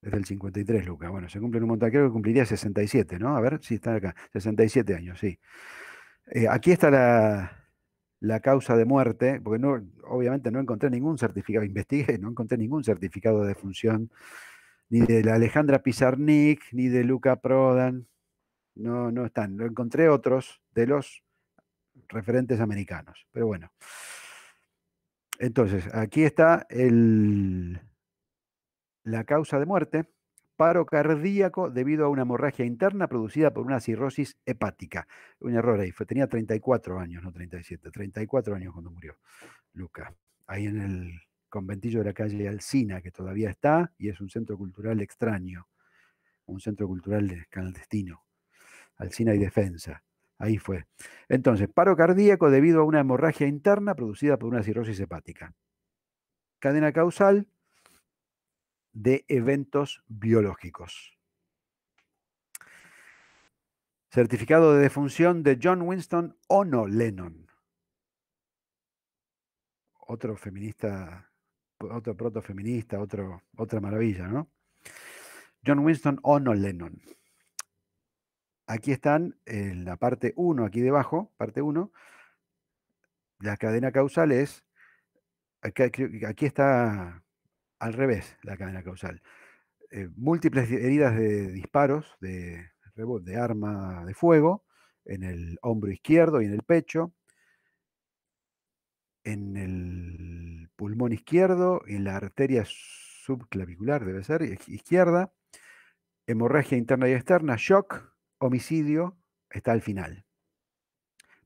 Desde el 53, Luca. Bueno, se cumplen un montón. Creo que cumpliría 67, ¿no? A ver si sí, están acá. 67 años, sí. Eh, aquí está la, causa de muerte, porque no, obviamente no encontré ningún certificado, investigué, no encontré ningún certificado de defunción, ni de la Alejandra Pizarnik, ni de Luca Prodan. No, no están. Lo encontré otros de los referentes americanos. Pero bueno. Entonces, aquí está la causa de muerte, paro cardíaco debido a una hemorragia interna producida por una cirrosis hepática. Un error ahí, fue, tenía 34 años, no 37, 34 años cuando murió Luca, ahí en el conventillo de la calle Alcina, que todavía está y es un centro cultural extraño, un centro cultural clandestino, Alcina y Defensa. Ahí fue. Entonces, paro cardíaco debido a una hemorragia interna producida por una cirrosis hepática. Cadena causal de eventos biológicos. Certificado de defunción de John Winston Ono Lennon. Otro feminista, otro protofeminista, otra maravilla, ¿no? John Winston Ono Lennon aquí están en la parte 1, aquí debajo, parte 1, la cadena causal es, aquí, está al revés la cadena causal. Eh, múltiples heridas de disparos, de, de arma de fuego, en el hombro izquierdo y en el pecho, en el pulmón izquierdo, en la arteria subclavicular, debe ser, izquierda, hemorragia interna y externa, shock, homicidio está al final.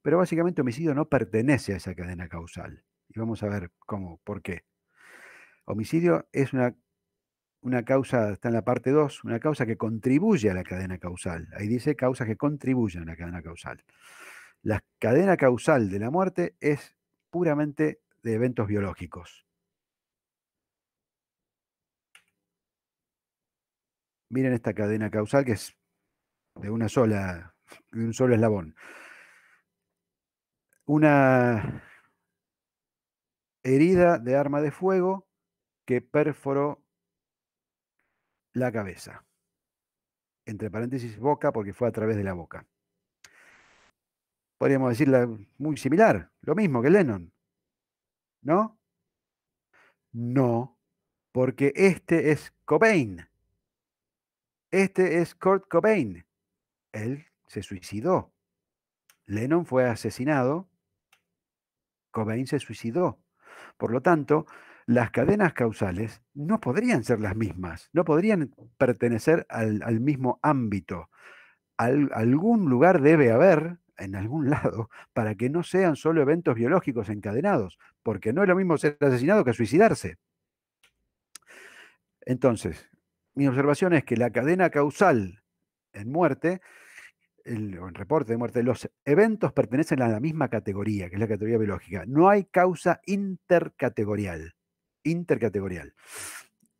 Pero básicamente homicidio no pertenece a esa cadena causal. Y vamos a ver cómo, por qué. Homicidio es una, una causa, está en la parte 2, una causa que contribuye a la cadena causal. Ahí dice causas que contribuyen a la cadena causal. La cadena causal de la muerte es puramente de eventos biológicos. Miren esta cadena causal que es de una sola, un solo eslabón. Una herida de arma de fuego que perforó la cabeza. Entre paréntesis, boca, porque fue a través de la boca. Podríamos decirla muy similar, lo mismo que Lennon. ¿No? No, porque este es Cobain. Este es Kurt Cobain él se suicidó. Lennon fue asesinado, Cobain se suicidó. Por lo tanto, las cadenas causales no podrían ser las mismas, no podrían pertenecer al, mismo ámbito. algún lugar debe haber, en algún lado, para que no sean solo eventos biológicos encadenados, porque no es lo mismo ser asesinado que suicidarse. Entonces, mi observación es que la cadena causal en muerte el, el, reporte de muerte, los eventos pertenecen a la misma categoría, que es la categoría biológica. No hay causa intercategorial. Intercategorial.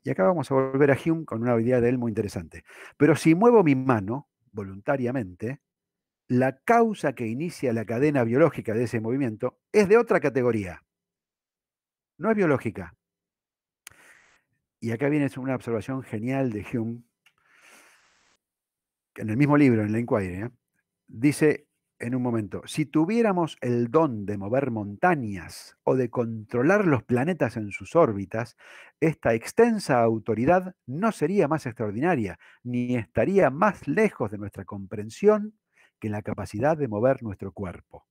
Y acá vamos a volver a Hume con una idea de él muy interesante. Pero si muevo mi mano voluntariamente, la causa que inicia la cadena biológica de ese movimiento es de otra categoría. No es biológica. Y acá viene una observación genial de Hume en el mismo libro, en la Inquiry, ¿eh? dice en un momento, si tuviéramos el don de mover montañas o de controlar los planetas en sus órbitas, esta extensa autoridad no sería más extraordinaria, ni estaría más lejos de nuestra comprensión que la capacidad de mover nuestro cuerpo.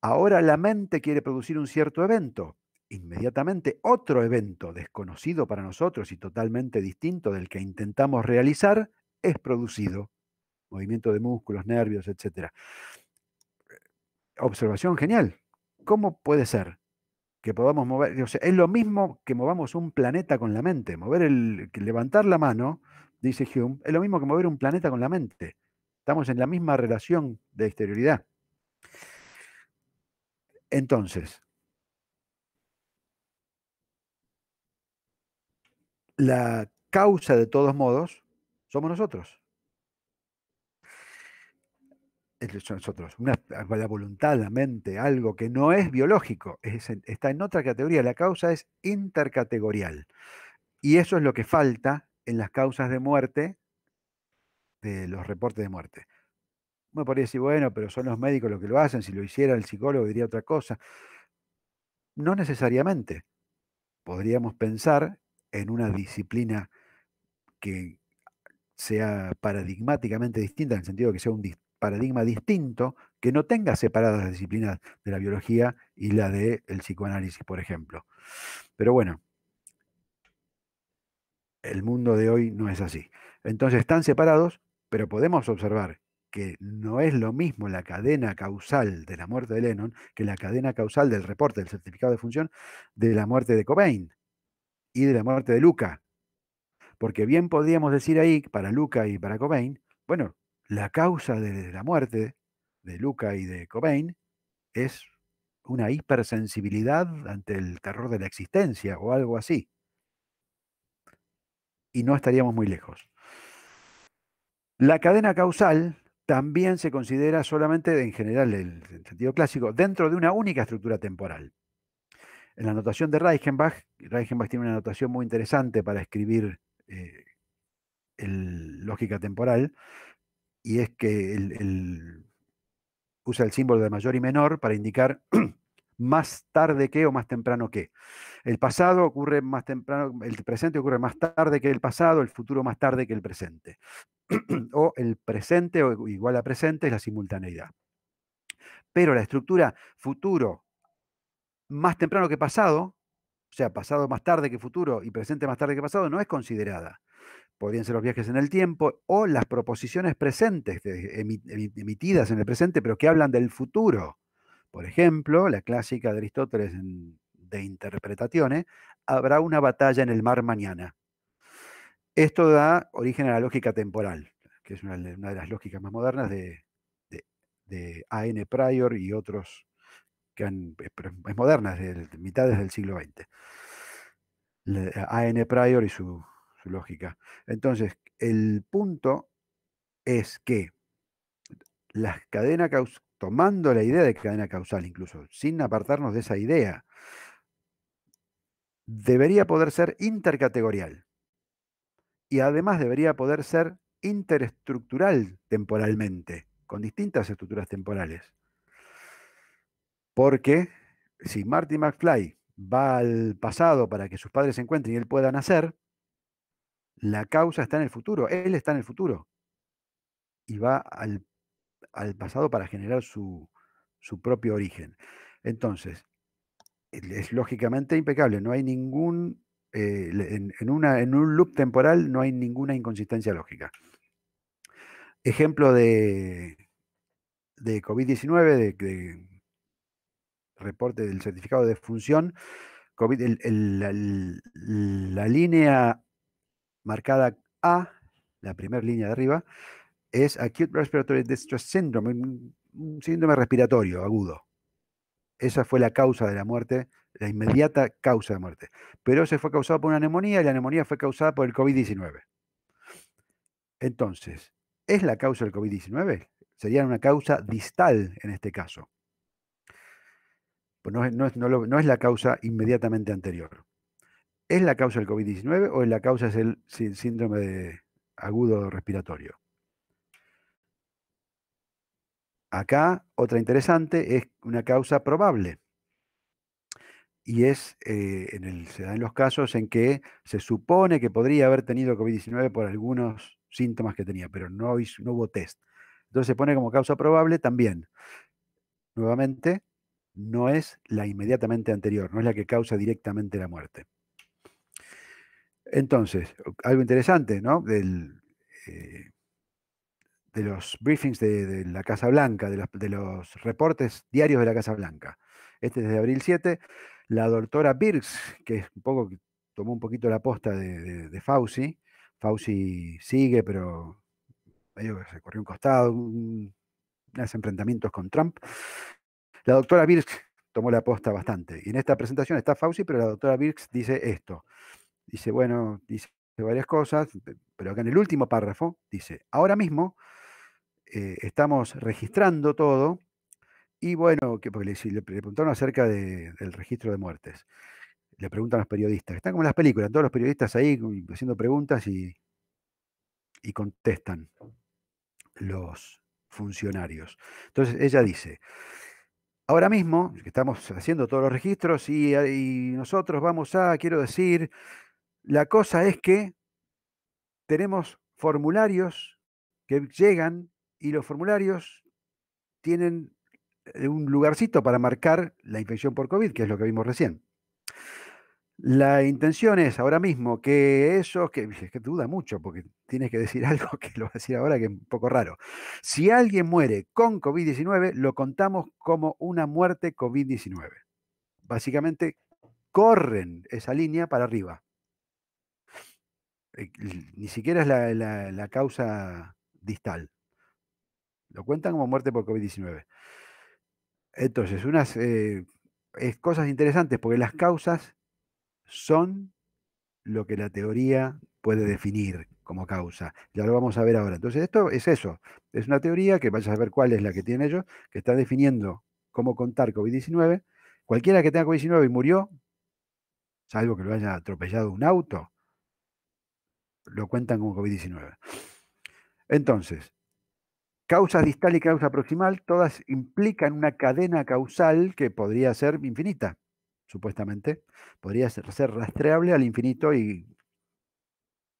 Ahora la mente quiere producir un cierto evento, inmediatamente otro evento desconocido para nosotros y totalmente distinto del que intentamos realizar es producido. Movimiento de músculos, nervios, etc. Observación genial. ¿Cómo puede ser que podamos mover? es lo mismo que movamos un planeta con la mente. Mover el, levantar la mano, dice Hume, es lo mismo que mover un planeta con la mente. Estamos en la misma relación de exterioridad. Entonces, la causa de todos modos somos nosotros. Es nosotros, una, la voluntad, la mente, algo que no es biológico, está en otra categoría, la causa es intercategorial. Y eso es lo que falta en las causas de muerte, de los reportes de muerte. me podría decir, bueno, pero son los médicos los que lo hacen, si lo hiciera el psicólogo diría otra cosa. No necesariamente. Podríamos pensar en una disciplina que sea paradigmáticamente distinta, en el sentido de que sea un paradigma distinto, que no tenga separadas las disciplinas de la biología y la del psicoanálisis, por ejemplo. Pero bueno, el mundo de hoy no es así. Entonces están separados, pero podemos observar que no es lo mismo la cadena causal de la muerte de Lennon que la cadena causal del reporte del certificado de función de la muerte de Cobain y de la muerte de Luca. Porque bien podríamos decir ahí, para Luca y para Cobain, bueno, la causa de la muerte de Luca y de Cobain es una hipersensibilidad ante el terror de la existencia o algo así. Y no estaríamos muy lejos. La cadena causal también se considera solamente, en general, en el sentido clásico, dentro de una única estructura temporal. En la anotación de Reichenbach, Reichenbach tiene una anotación muy interesante para escribir eh, lógica temporal, y es que usa el símbolo de mayor y menor para indicar más tarde que o más temprano que. El pasado ocurre más temprano, el presente ocurre más tarde que el pasado, el futuro más tarde que el presente. o el presente o igual a presente es la simultaneidad. Pero la estructura futuro, más temprano que pasado, o sea, pasado más tarde que futuro y presente más tarde que pasado, no es considerada. Podrían ser los viajes en el tiempo o las proposiciones presentes, emitidas en el presente, pero que hablan del futuro. Por ejemplo, la clásica de Aristóteles de Interpretaciones, habrá una batalla en el mar mañana. Esto da origen a la lógica temporal, que es una, de las lógicas más modernas de, A. N. A.N. Prior y otros eh, es moderna, es de mitades del siglo XX. Eh, A.N. Prior y su, lógica. Entonces, el punto es que las cadenas tomando la idea de cadena causal incluso, sin apartarnos de esa idea, debería poder ser intercategorial. Y además debería poder ser interestructural temporalmente, con distintas estructuras temporales. Porque si Marty McFly va al pasado para que sus padres se encuentren y él pueda nacer, la causa está en el futuro, él está en el futuro. Y va al, pasado para generar su, propio origen. Entonces, es lógicamente impecable, no hay ningún, eh, en, un loop temporal no hay ninguna inconsistencia lógica. Ejemplo de, COVID-19, de, reporte del certificado de función, COVID, la, línea marcada A, la primera línea de arriba, es Acute Respiratory Distress Syndrome, un síndrome respiratorio agudo. Esa fue la causa de la muerte, la inmediata causa de muerte. Pero se fue causado por una neumonía y la neumonía fue causada por el COVID-19. Entonces, ¿es la causa del COVID-19? Sería una causa distal en este caso. Pues no, es la causa inmediatamente anterior. ¿Es la causa del COVID-19 o la causa es el síndrome de agudo respiratorio? Acá, otra interesante, es una causa probable. Y es, eh, en se da en los casos en que se supone que podría haber tenido COVID-19 por algunos síntomas que tenía, pero no, no hubo test. Entonces se pone como causa probable también. Nuevamente, no es la inmediatamente anterior, no es la que causa directamente la muerte. Entonces, algo interesante, ¿no? Del, eh, de los briefings de, la Casa Blanca, de, los reportes diarios de la Casa Blanca. Este es de abril 7. La doctora Birx, que es un poco, tomó un poquito la posta de, Fauci. Fauci sigue, pero se corrió un costado, hace enfrentamientos con Trump. La doctora Birx tomó la aposta bastante. Y en esta presentación está Fauci, pero la doctora Birx dice esto. Dice, bueno, dice varias cosas, pero acá en el último párrafo dice, ahora mismo eh, estamos registrando todo. Y bueno, que, porque le, preguntaron acerca del registro de muertes. Le preguntan los periodistas. Están como en las películas, todos los periodistas ahí haciendo preguntas y, y contestan los funcionarios. Entonces ella dice, Ahora mismo, que estamos haciendo todos los registros y, eh, y, nosotros vamos a, quiero decir, la cosa es que tenemos formularios que llegan y los formularios tienen eh, un lugarcito para marcar la infección por COVID, que es lo que vimos recién. La intención es ahora mismo que eso... que, que duda mucho porque tienes que decir algo que lo vas a decir ahora que es un poco raro. Si alguien muere con COVID-19, lo contamos como una muerte COVID-19. Básicamente, corren esa línea para arriba. Eh, ni siquiera es la, causa distal. Lo cuentan como muerte por COVID-19. Entonces, unas eh, es cosas interesantes porque las causas son lo que la teoría puede definir como causa. Ya lo vamos a ver ahora. Entonces, esto es eso. Es una teoría que vaya a saber cuál es la que tienen ellos, que está definiendo cómo contar COVID-19. Cualquiera que tenga COVID-19 y murió, salvo que lo haya atropellado un auto, lo cuentan como COVID-19. Entonces, causas distal y causa proximal, todas implican una cadena causal que podría ser infinita supuestamente, podría ser, rastreable al infinito y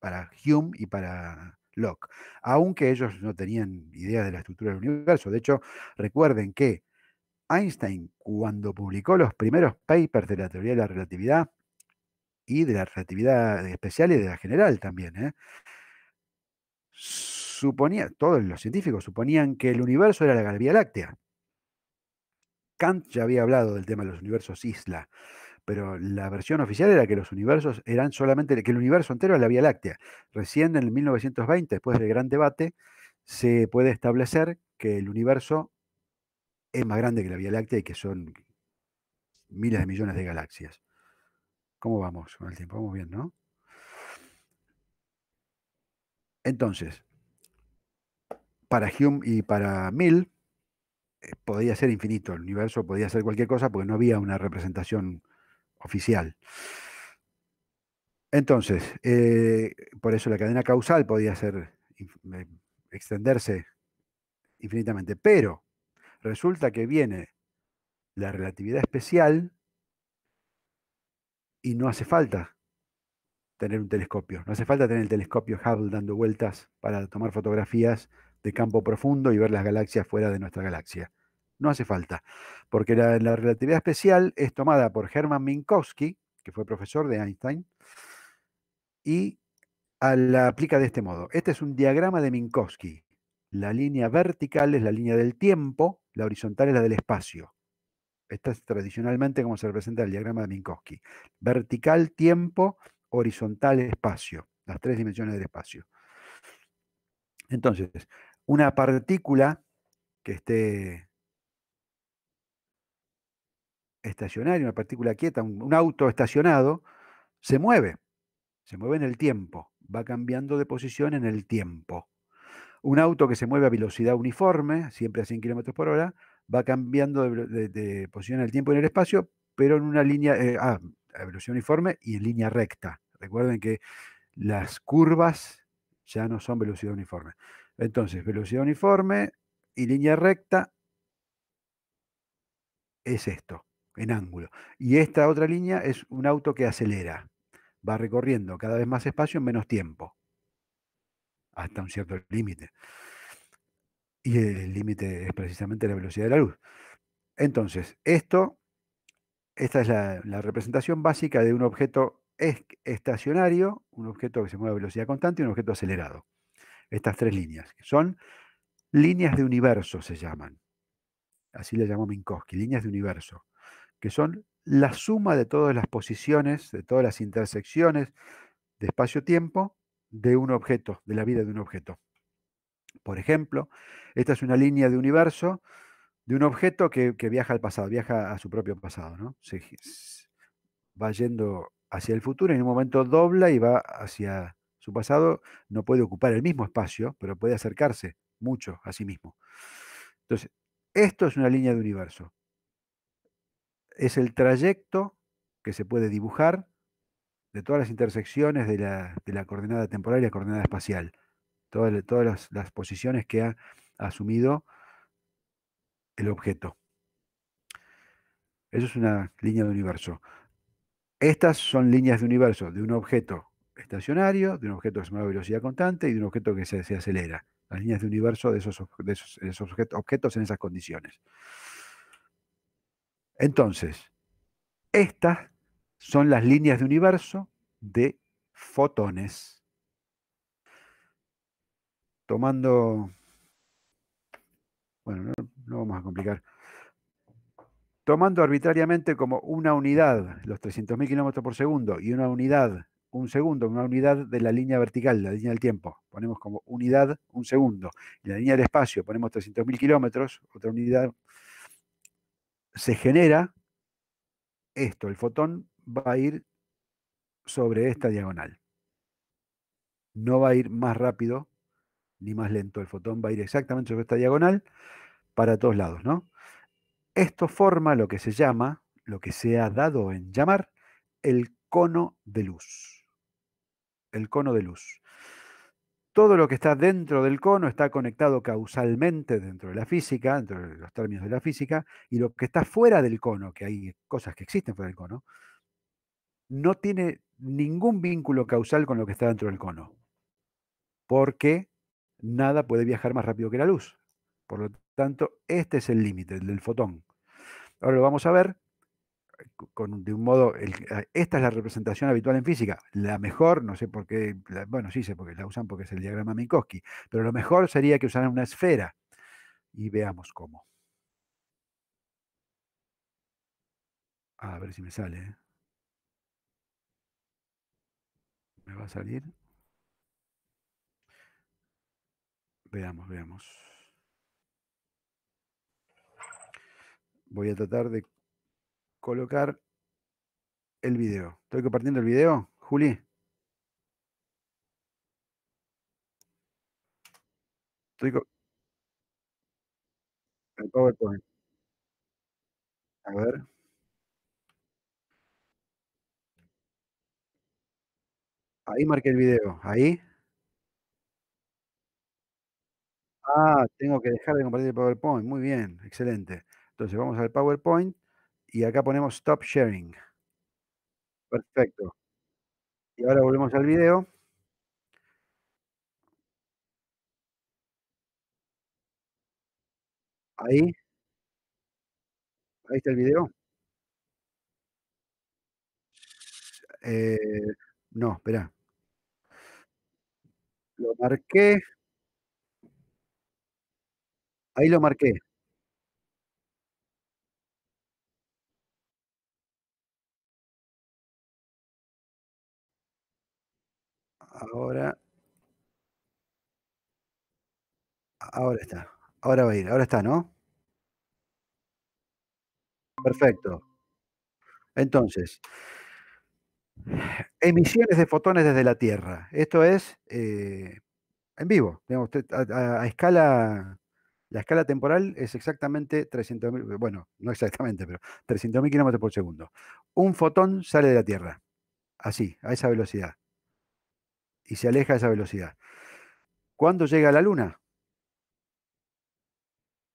para Hume y para Locke, aunque ellos no tenían idea de la estructura del universo. De hecho, recuerden que Einstein, cuando publicó los primeros papers de la teoría de la relatividad y de la relatividad especial y de la general también, ¿eh? suponía, todos los científicos suponían que el universo era la Galería Láctea. Kant ya había hablado del tema de los universos isla, pero la versión oficial era que los universos eran solamente, que el universo entero es la Vía Láctea. Recién en el 1920, después del gran debate, se puede establecer que el universo es más grande que la Vía Láctea y que son miles de millones de galaxias. ¿Cómo vamos con el tiempo? Vamos bien, ¿no? Entonces, para Hume y para Mill, eh, podía ser infinito, el universo podía ser cualquier cosa porque no había una representación oficial. Entonces, eh, por eso la cadena causal podía ser, eh, extenderse infinitamente. Pero resulta que viene la relatividad especial y no hace falta tener un telescopio, no hace falta tener el telescopio Hubble dando vueltas para tomar fotografías de campo profundo y ver las galaxias fuera de nuestra galaxia. No hace falta, porque la, relatividad especial es tomada por Hermann Minkowski, que fue profesor de Einstein, y a la aplica de este modo. Este es un diagrama de Minkowski. La línea vertical es la línea del tiempo, la horizontal es la del espacio. Esta es tradicionalmente como se representa el diagrama de Minkowski. Vertical, tiempo, horizontal, espacio. Las tres dimensiones del espacio. Entonces, una partícula que esté estacionaria, una partícula quieta, un, auto estacionado, se mueve, se mueve en el tiempo, va cambiando de posición en el tiempo. Un auto que se mueve a velocidad uniforme, siempre a 100 km por hora, va cambiando de, posición en el tiempo y en el espacio, pero en una línea, eh, ah, a velocidad uniforme y en línea recta. Recuerden que las curvas ya no son velocidad uniforme. Entonces, velocidad uniforme y línea recta es esto, en ángulo. Y esta otra línea es un auto que acelera, va recorriendo cada vez más espacio en menos tiempo, hasta un cierto límite. Y el límite es precisamente la velocidad de la luz. Entonces, esto, esta es la, la representación básica de un objeto estacionario, un objeto que se mueve a velocidad constante y un objeto acelerado estas tres líneas, que son líneas de universo, se llaman. Así le llamó Minkowski, líneas de universo, que son la suma de todas las posiciones, de todas las intersecciones de espacio-tiempo de un objeto, de la vida de un objeto. Por ejemplo, esta es una línea de universo de un objeto que, viaja al pasado, viaja a su propio pasado, ¿no? Se, va yendo hacia el futuro y en un momento dobla y va hacia su pasado no puede ocupar el mismo espacio, pero puede acercarse mucho a sí mismo. Entonces, esto es una línea de universo. Es el trayecto que se puede dibujar de todas las intersecciones de la, de la coordenada temporal y la coordenada espacial. Todas, todas las, las posiciones que ha asumido el objeto. Eso es una línea de universo. Estas son líneas de universo de un objeto estacionario, de un objeto que se mueve a velocidad constante y de un objeto que se, acelera. Las líneas de universo de esos, de objetos en esas condiciones. Entonces, estas son las líneas de universo de fotones. Tomando, bueno, no, vamos a complicar. Tomando arbitrariamente como una unidad los 300.000 kilómetros por segundo y una unidad un segundo, una unidad de la línea vertical, la línea del tiempo. Ponemos como unidad un segundo. y la línea del espacio ponemos 300.000 kilómetros, otra unidad. Se genera esto, el fotón va a ir sobre esta diagonal. No va a ir más rápido ni más lento. El fotón va a ir exactamente sobre esta diagonal para todos lados, ¿no? Esto forma lo que se llama, lo que se ha dado en llamar, el cono de luz el cono de luz. Todo lo que está dentro del cono está conectado causalmente dentro de la física, dentro de los términos de la física, y lo que está fuera del cono, que hay cosas que existen fuera del cono, no tiene ningún vínculo causal con lo que está dentro del cono, porque nada puede viajar más rápido que la luz. Por lo tanto, este es el límite, del fotón. Ahora lo vamos a ver de un modo, ah, esta es la representación habitual en física. La mejor, no sé por qué, bueno, sí sé porque la usan porque es el diagrama Minkowski, pero lo mejor sería que usaran una esfera y veamos cómo. A ver si me sale. ¿eh? ¿Me va a salir? Veamos, veamos. Voy a tratar de colocar el video. ¿Estoy compartiendo el video, Juli? Estoy PowerPoint. A ver. Ahí marqué el video. Ahí. Ah, tengo que dejar de compartir el PowerPoint. Muy bien, excelente. Entonces vamos al PowerPoint y acá ponemos stop sharing. Perfecto. Y ahora volvemos al video. Ahí. Ahí está el video. Eh, no, espera. Lo marqué. Ahí lo marqué. Ahora. Ahora está. Ahora va a ir. Ahora está, ¿no? Perfecto. Entonces, emisiones de fotones desde la Tierra. Esto es eh, en vivo. a, escala, la escala temporal es exactamente 300.000, bueno, no exactamente, pero 300.000 kilómetros por segundo. Un fotón sale de la Tierra, así, a esa velocidad y se aleja a esa velocidad. ¿Cuándo llega la Luna?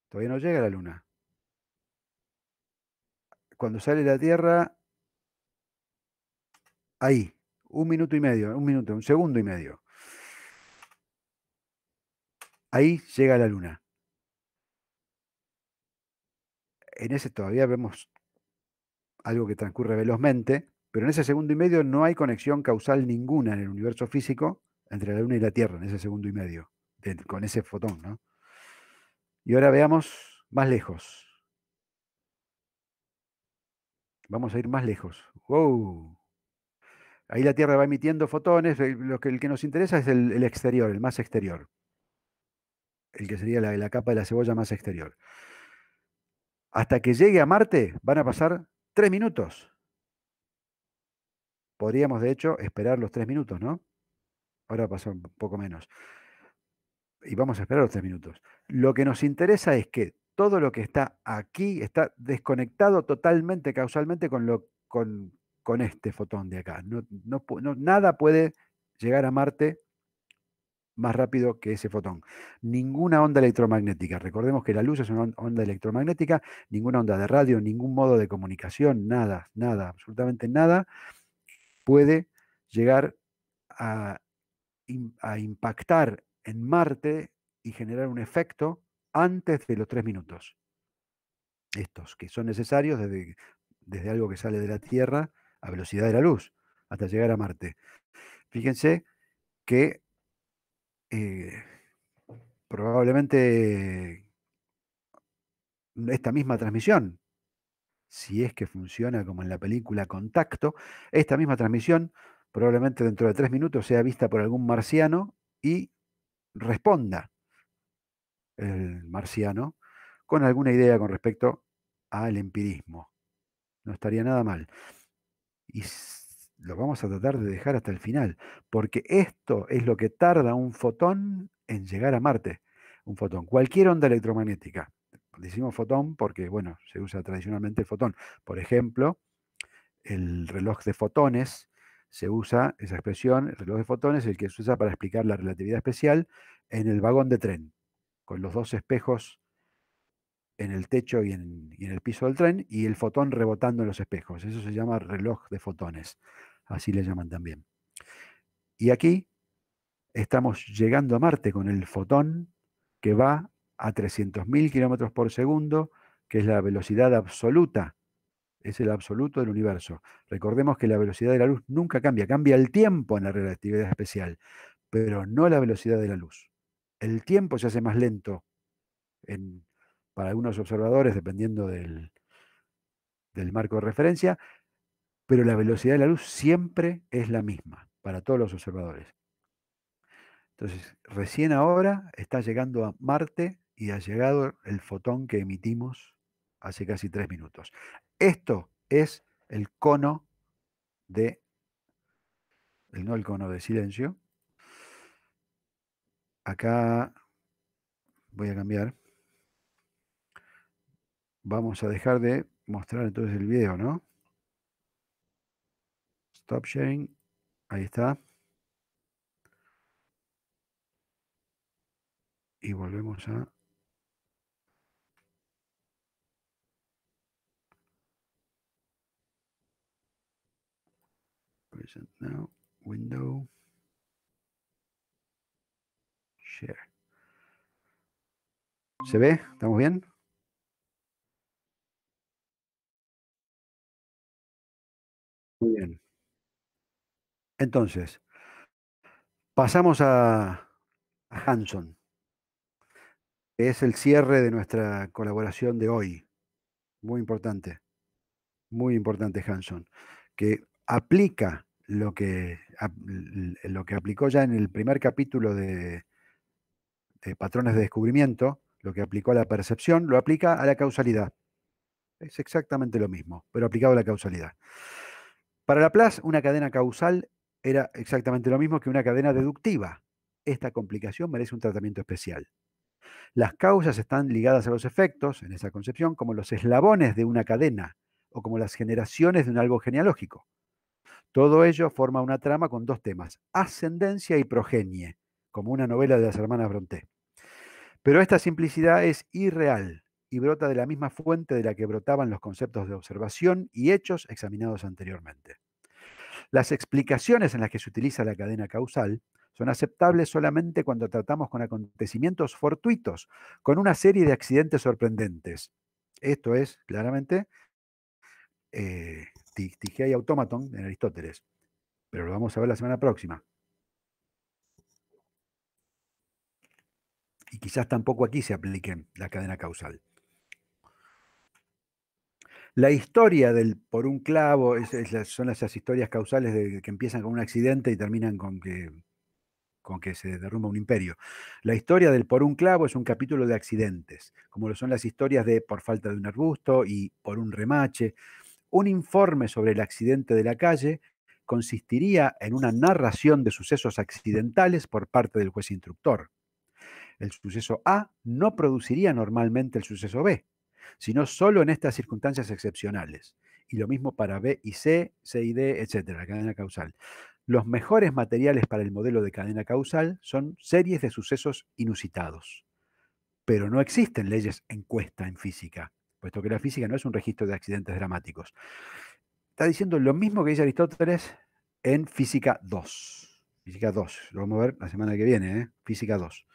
Todavía no llega la Luna. Cuando sale la Tierra, ahí, un minuto y medio, un minuto, un segundo y medio. Ahí llega la Luna. En ese todavía vemos algo que transcurre velozmente, pero en ese segundo y medio no hay conexión causal ninguna en el universo físico entre la Luna y la Tierra, en ese segundo y medio, con ese fotón, ¿no? Y ahora veamos más lejos. Vamos a ir más lejos. ¡Wow! Ahí la Tierra va emitiendo fotones. Lo que, el que nos interesa es el, exterior, el más exterior. El que sería la, la capa de la cebolla más exterior. Hasta que llegue a Marte van a pasar tres minutos. Podríamos, de hecho, esperar los tres minutos, ¿no? Ahora pasó un poco menos. Y vamos a esperar los tres minutos. Lo que nos interesa es que todo lo que está aquí está desconectado totalmente, causalmente, con, lo, con, este fotón de acá. nada puede llegar a Marte más rápido que ese fotón. Ninguna onda electromagnética. Recordemos que la luz es una onda electromagnética, ninguna onda de radio, ningún modo de comunicación, nada, nada, absolutamente nada puede llegar a, impactar en Marte y generar un efecto antes de los tres minutos. Estos que son necesarios desde, algo que sale de la Tierra a velocidad de la luz hasta llegar a Marte. Fíjense que eh, probablemente esta misma transmisión si es que funciona como en la película Contacto. Esta misma transmisión probablemente dentro de tres minutos sea vista por algún marciano y responda el marciano con alguna idea con respecto al empirismo. No estaría nada mal. Y lo vamos a tratar de dejar hasta el final, porque esto es lo que tarda un fotón en llegar a Marte. Un fotón, cualquier onda electromagnética, decimos fotón porque, bueno, se usa tradicionalmente el fotón. Por ejemplo, el reloj de fotones, se usa esa expresión, el reloj de fotones, el que se usa para explicar la relatividad especial en el vagón de tren, con los dos espejos en el techo y en, y en, el piso del tren y el fotón rebotando en los espejos. Eso se llama reloj de fotones, así le llaman también. Y aquí estamos llegando a Marte con el fotón que va a 300.000 kilómetros por segundo, que es la velocidad absoluta, es el absoluto del universo. Recordemos que la velocidad de la luz nunca cambia, cambia el tiempo en la relatividad especial, pero no la velocidad de la luz. El tiempo se hace más lento para algunos observadores, dependiendo del, del marco de referencia, pero la velocidad de la luz siempre es la misma para todos los observadores. Entonces, recién ahora está llegando a Marte y ha llegado el fotón que emitimos hace casi tres minutos. Esto es el cono de, el, no el cono de silencio. Acá voy a cambiar. Vamos a dejar de mostrar entonces el video, ¿no? Stop sharing. Ahí está. Y volvemos a Window. Share. ¿Se ve? ¿Estamos bien? Muy bien. Entonces, pasamos a, a Hanson. Que es el cierre de nuestra colaboración de hoy. Muy importante. Muy importante, Hanson. Que aplica lo que, lo que aplicó ya en el primer capítulo de, de Patrones de Descubrimiento, lo que aplicó a la percepción, lo aplica a la causalidad. Es exactamente lo mismo, pero aplicado a la causalidad. Para Laplace, una cadena causal era exactamente lo mismo que una cadena deductiva. Esta complicación merece un tratamiento especial. Las causas están ligadas a los efectos, en esa concepción, como los eslabones de una cadena o como las generaciones de un algo genealógico. Todo ello forma una trama con dos temas, ascendencia y progenie, como una novela de las hermanas Bronté. Pero esta simplicidad es irreal y brota de la misma fuente de la que brotaban los conceptos de observación y hechos examinados anteriormente. Las explicaciones en las que se utiliza la cadena causal son aceptables solamente cuando tratamos con acontecimientos fortuitos, con una serie de accidentes sorprendentes. Esto es, claramente, eh, Tigea y Automaton en Aristóteles, pero lo vamos a ver la semana próxima. Y quizás tampoco aquí se apliquen la cadena causal. La historia del por un clavo son esas historias causales de, que empiezan con un accidente y terminan con que, con que se derrumba un imperio. La historia del por un clavo es un capítulo de accidentes, como lo son las historias de por falta de un arbusto y por un remache. Un informe sobre el accidente de la calle consistiría en una narración de sucesos accidentales por parte del juez instructor. El suceso A no produciría normalmente el suceso B, sino solo en estas circunstancias excepcionales. Y lo mismo para B y C, C y D, etcétera, la cadena causal. Los mejores materiales para el modelo de cadena causal son series de sucesos inusitados. Pero no existen leyes encuesta en física puesto que la física no es un registro de accidentes dramáticos. Está diciendo lo mismo que dice Aristóteles en Física 2. Física 2, lo vamos a ver la semana que viene, ¿eh? Física 2.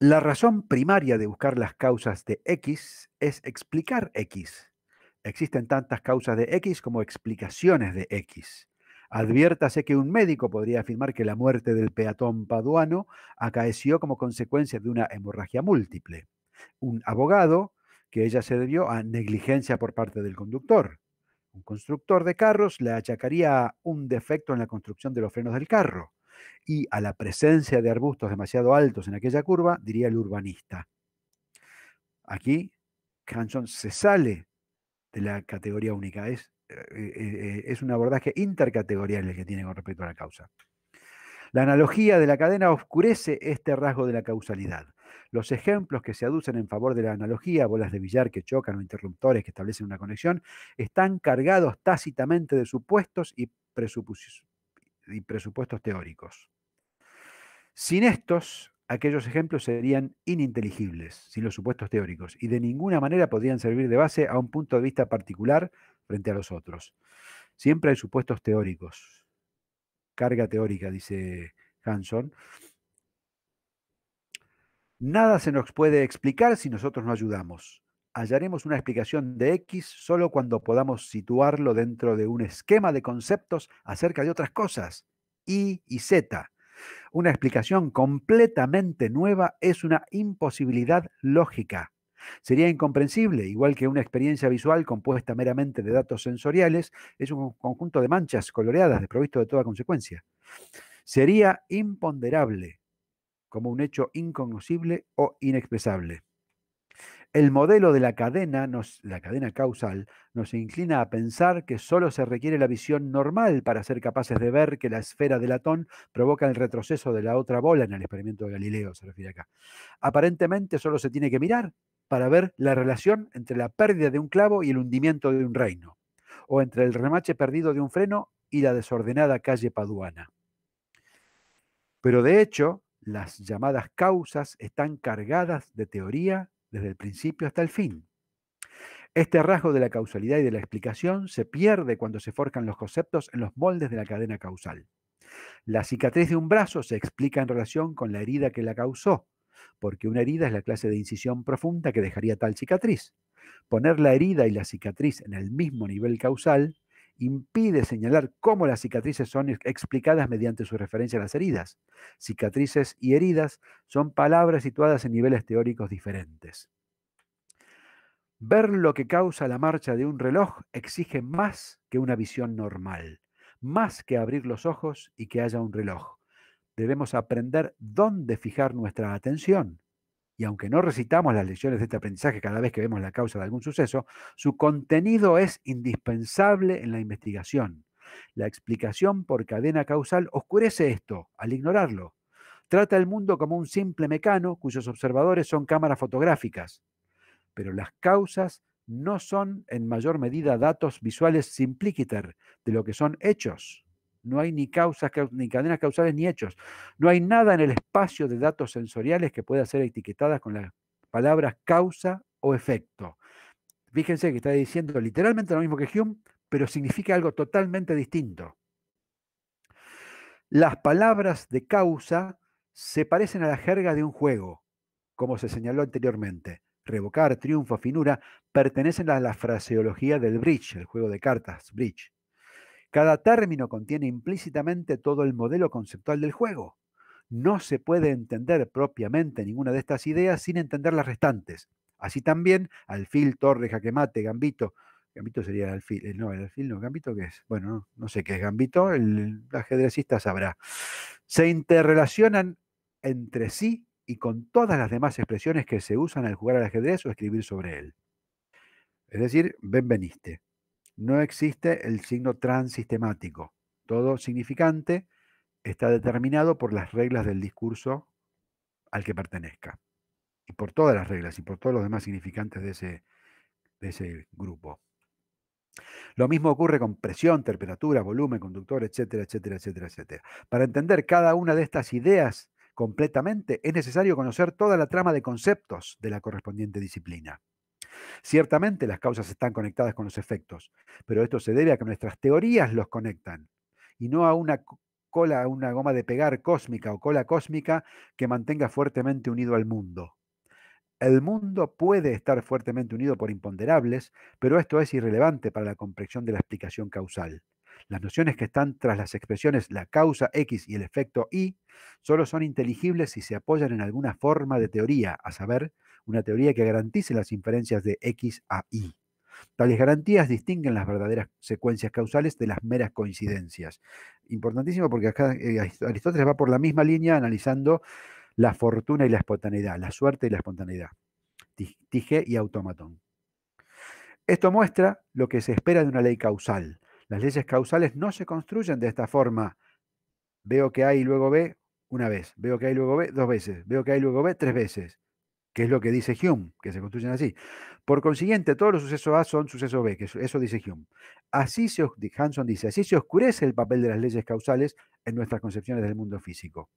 La razón primaria de buscar las causas de X es explicar X. Existen tantas causas de X como explicaciones de X. Adviértase que un médico podría afirmar que la muerte del peatón paduano acaeció como consecuencia de una hemorragia múltiple un abogado que ella se debió a negligencia por parte del conductor. Un constructor de carros le achacaría un defecto en la construcción de los frenos del carro y a la presencia de arbustos demasiado altos en aquella curva, diría el urbanista. Aquí, Hanson se sale de la categoría única. Es, eh, eh, es un abordaje intercategorial el que tiene con respecto a la causa. La analogía de la cadena oscurece este rasgo de la causalidad. Los ejemplos que se aducen en favor de la analogía, bolas de billar que chocan o interruptores que establecen una conexión, están cargados tácitamente de supuestos y, presupuestos teóricos. Sin estos, aquellos ejemplos serían ininteligibles, sin los supuestos teóricos, y de ninguna manera podrían servir de base a un punto de vista particular frente a los otros. Siempre hay supuestos teóricos. Carga teórica, dice Hanson, Nada se nos puede explicar si nosotros no ayudamos. Hallaremos una explicación de X solo cuando podamos situarlo dentro de un esquema de conceptos acerca de otras cosas, Y y Z. Una explicación completamente nueva es una imposibilidad lógica. Sería incomprensible, igual que una experiencia visual compuesta meramente de datos sensoriales, es un conjunto de manchas coloreadas desprovisto de toda consecuencia. Sería imponderable, como un hecho inconocible o inexpresable. El modelo de la cadena, la cadena causal, nos inclina a pensar que solo se requiere la visión normal para ser capaces de ver que la esfera de latón provoca el retroceso de la otra bola en el experimento de Galileo, se refiere acá. Aparentemente solo se tiene que mirar para ver la relación entre la pérdida de un clavo y el hundimiento de un reino, o entre el remache perdido de un freno y la desordenada calle paduana. Pero de hecho, las llamadas causas están cargadas de teoría desde el principio hasta el fin. Este rasgo de la causalidad y de la explicación se pierde cuando se forjan los conceptos en los moldes de la cadena causal. La cicatriz de un brazo se explica en relación con la herida que la causó, porque una herida es la clase de incisión profunda que dejaría tal cicatriz. Poner la herida y la cicatriz en el mismo nivel causal impide señalar cómo las cicatrices son explicadas mediante su referencia a las heridas. Cicatrices y heridas son palabras situadas en niveles teóricos diferentes. Ver lo que causa la marcha de un reloj exige más que una visión normal, más que abrir los ojos y que haya un reloj. Debemos aprender dónde fijar nuestra atención y aunque no recitamos las lecciones de este aprendizaje cada vez que vemos la causa de algún suceso, su contenido es indispensable en la investigación. La explicación por cadena causal oscurece esto al ignorarlo. Trata el mundo como un simple mecano cuyos observadores son cámaras fotográficas. Pero las causas no son en mayor medida datos visuales simplíquiter de lo que son hechos. No hay ni causas, ni cadenas causales, ni hechos. No hay nada en el espacio de datos sensoriales que pueda ser etiquetada con las palabras causa o efecto. Fíjense que está diciendo literalmente lo mismo que Hume, pero significa algo totalmente distinto. Las palabras de causa se parecen a la jerga de un juego, como se señaló anteriormente. Revocar, triunfo, finura, pertenecen a la fraseología del bridge, el juego de cartas, bridge. Cada término contiene implícitamente todo el modelo conceptual del juego. No se puede entender propiamente ninguna de estas ideas sin entender las restantes. Así también, alfil, torre, jaquemate, gambito. Gambito sería alfil, eh, no, el alfil no, gambito qué es. Bueno, no, sé qué es gambito, el ajedrecista sabrá. Se interrelacionan entre sí y con todas las demás expresiones que se usan al jugar al ajedrez o escribir sobre él. Es decir, benveniste no existe el signo transistemático. Todo significante está determinado por las reglas del discurso al que pertenezca. Y por todas las reglas y por todos los demás significantes de ese, de ese grupo. Lo mismo ocurre con presión, temperatura, volumen, conductor, etcétera, etcétera, etcétera, etcétera. Para entender cada una de estas ideas completamente, es necesario conocer toda la trama de conceptos de la correspondiente disciplina. Ciertamente las causas están conectadas con los efectos, pero esto se debe a que nuestras teorías los conectan y no a una cola, una goma de pegar cósmica o cola cósmica que mantenga fuertemente unido al mundo. El mundo puede estar fuertemente unido por imponderables, pero esto es irrelevante para la comprensión de la explicación causal. Las nociones que están tras las expresiones la causa X y el efecto Y solo son inteligibles si se apoyan en alguna forma de teoría, a saber, una teoría que garantice las inferencias de X a Y. Tales garantías distinguen las verdaderas secuencias causales de las meras coincidencias. Importantísimo porque acá eh, Aristóteles va por la misma línea analizando la fortuna y la espontaneidad, la suerte y la espontaneidad. Tige y autómatón Esto muestra lo que se espera de una ley causal. Las leyes causales no se construyen de esta forma. Veo que hay y luego ve una vez. Veo que hay y luego ve dos veces. Veo que hay y luego ve tres veces que es lo que dice Hume, que se construyen así. Por consiguiente, todos los sucesos A son sucesos B, que eso dice Hume. Así se, Hanson dice, así se oscurece el papel de las leyes causales en nuestras concepciones del mundo físico.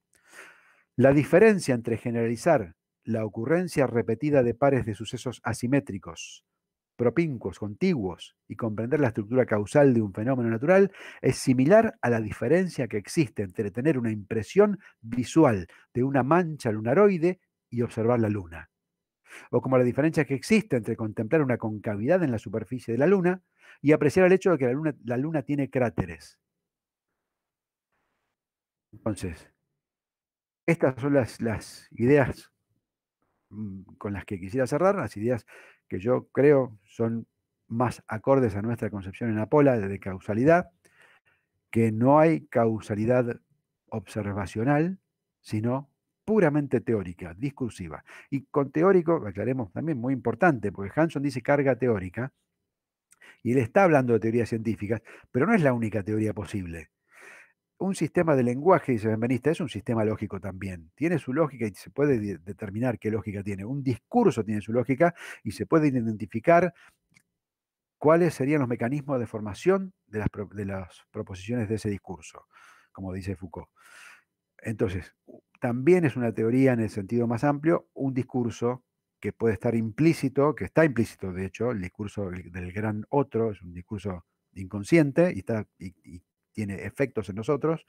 La diferencia entre generalizar la ocurrencia repetida de pares de sucesos asimétricos, propincuos, contiguos, y comprender la estructura causal de un fenómeno natural es similar a la diferencia que existe entre tener una impresión visual de una mancha lunaroide y observar la luna. O como la diferencia que existe entre contemplar una concavidad en la superficie de la luna y apreciar el hecho de que la luna, la luna tiene cráteres. Entonces, estas son las, las ideas mm, con las que quisiera cerrar, las ideas que yo creo son más acordes a nuestra concepción en Apola de causalidad, que no hay causalidad observacional, sino puramente teórica, discursiva. Y con teórico, aclaremos también, muy importante, porque Hanson dice carga teórica, y él está hablando de teorías científicas, pero no es la única teoría posible. Un sistema de lenguaje, dice Benvenista, es un sistema lógico también. Tiene su lógica y se puede determinar qué lógica tiene. Un discurso tiene su lógica y se puede identificar cuáles serían los mecanismos de formación de las proposiciones de ese discurso, como dice Foucault. Entonces, también es una teoría en el sentido más amplio, un discurso que puede estar implícito, que está implícito, de hecho, el discurso del gran otro, es un discurso inconsciente y, está, tiene efectos en nosotros.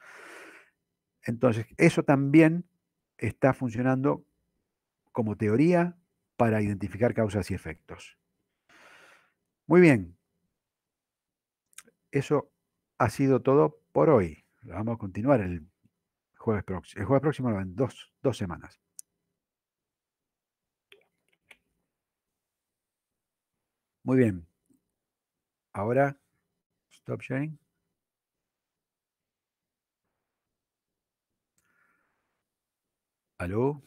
Entonces, eso también está funcionando como teoría para identificar causas y efectos. Muy bien. Eso ha sido todo por hoy. Vamos a continuar el jueves próximo. El jueves próximo lo ven dos, dos semanas. Muy bien. Ahora, stop sharing. ¿Aló?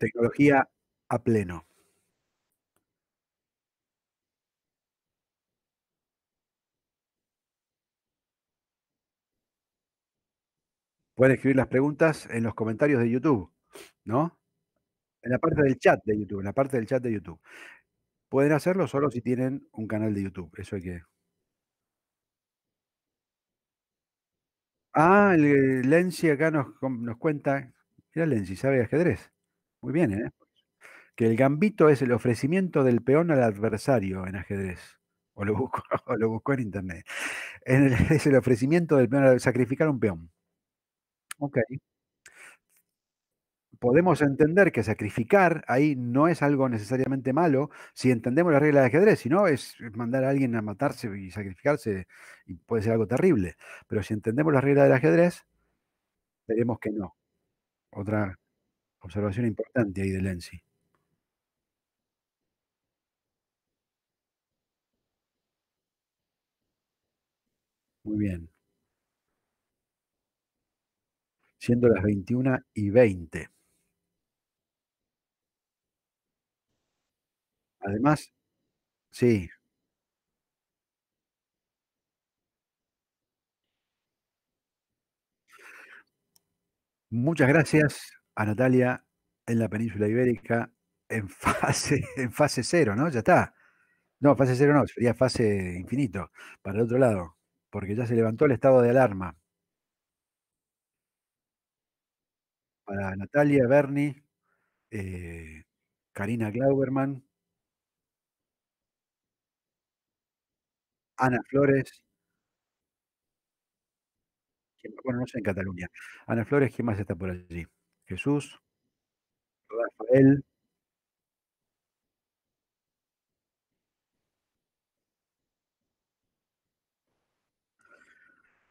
Tecnología a pleno. Pueden escribir las preguntas en los comentarios de YouTube, ¿no? En la parte del chat de YouTube, en la parte del chat de YouTube. Pueden hacerlo solo si tienen un canal de YouTube. Eso hay que. Ah, el, eh, Lenzi acá nos, nos cuenta. Mira, Lenzi, sabe ajedrez. Muy bien, ¿eh? Que el gambito es el ofrecimiento del peón al adversario en ajedrez. O lo busco, lo busco en internet. es el ofrecimiento del peón al sacrificar un peón. Ok. Podemos entender que sacrificar ahí no es algo necesariamente malo si entendemos la regla de ajedrez, si no es mandar a alguien a matarse y sacrificarse y puede ser algo terrible. Pero si entendemos la regla del ajedrez, veremos que no. Otra, Observación importante ahí de Lenzi. Muy bien. Siendo las 21 y 20. Además, sí. Muchas gracias a Natalia en la península ibérica en fase, en fase cero, ¿no? Ya está. No, fase cero no, sería fase infinito, para el otro lado, porque ya se levantó el estado de alarma. Para Natalia, Berni, eh, Karina Glauberman, Ana Flores. Bueno, no sé en Cataluña. Ana Flores, ¿quién más está por allí? Jesús, Rafael,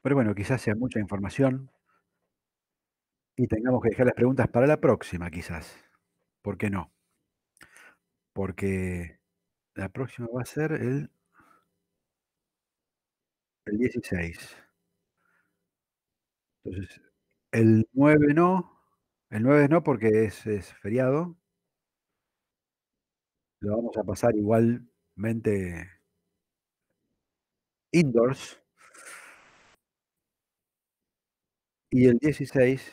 Pero bueno, quizás sea mucha información y tengamos que dejar las preguntas para la próxima, quizás. ¿Por qué no? Porque la próxima va a ser el, el 16. Entonces, el 9 no, el 9 no, porque es, feriado. Lo vamos a pasar igualmente indoors. Y el 16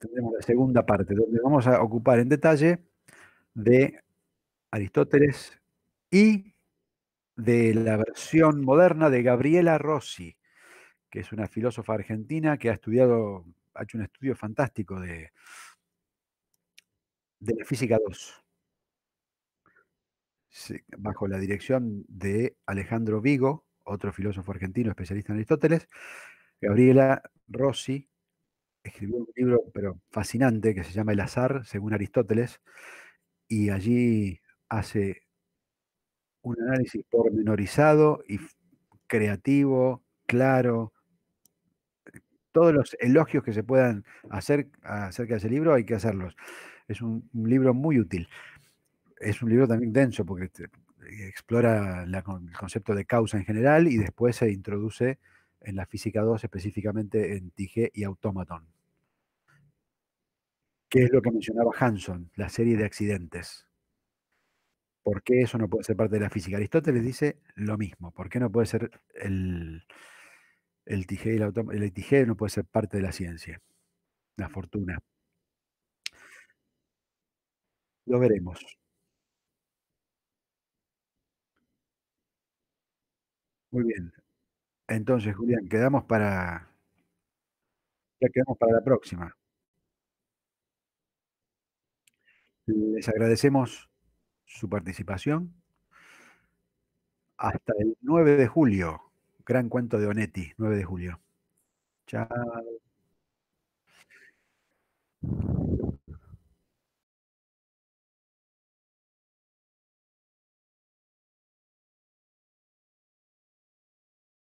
tendremos la segunda parte, donde vamos a ocupar en detalle de Aristóteles y de la versión moderna de Gabriela Rossi, que es una filósofa argentina que ha estudiado ha hecho un estudio fantástico de, de la física 2, bajo la dirección de Alejandro Vigo, otro filósofo argentino especialista en Aristóteles. Gabriela Rossi escribió un libro, pero fascinante, que se llama El azar, según Aristóteles, y allí hace un análisis pormenorizado y creativo, claro, todos los elogios que se puedan hacer acerca de ese libro, hay que hacerlos. Es un, libro muy útil. Es un libro también denso porque eh, explora el concepto de causa en general y después se introduce en la física 2, específicamente en Tige y Automaton. ¿Qué es lo que mencionaba Hanson, la serie de accidentes? ¿Por qué eso no puede ser parte de la física? Aristóteles dice lo mismo. ¿Por qué no puede ser el, el tijer el, no puede ser parte de la ciencia, la fortuna. Lo veremos. Muy bien. Entonces, Julián, quedamos para. Ya quedamos para la próxima. Les agradecemos su participación. Hasta el 9 de julio gran cuento de Onetti, 9 de julio. Chao.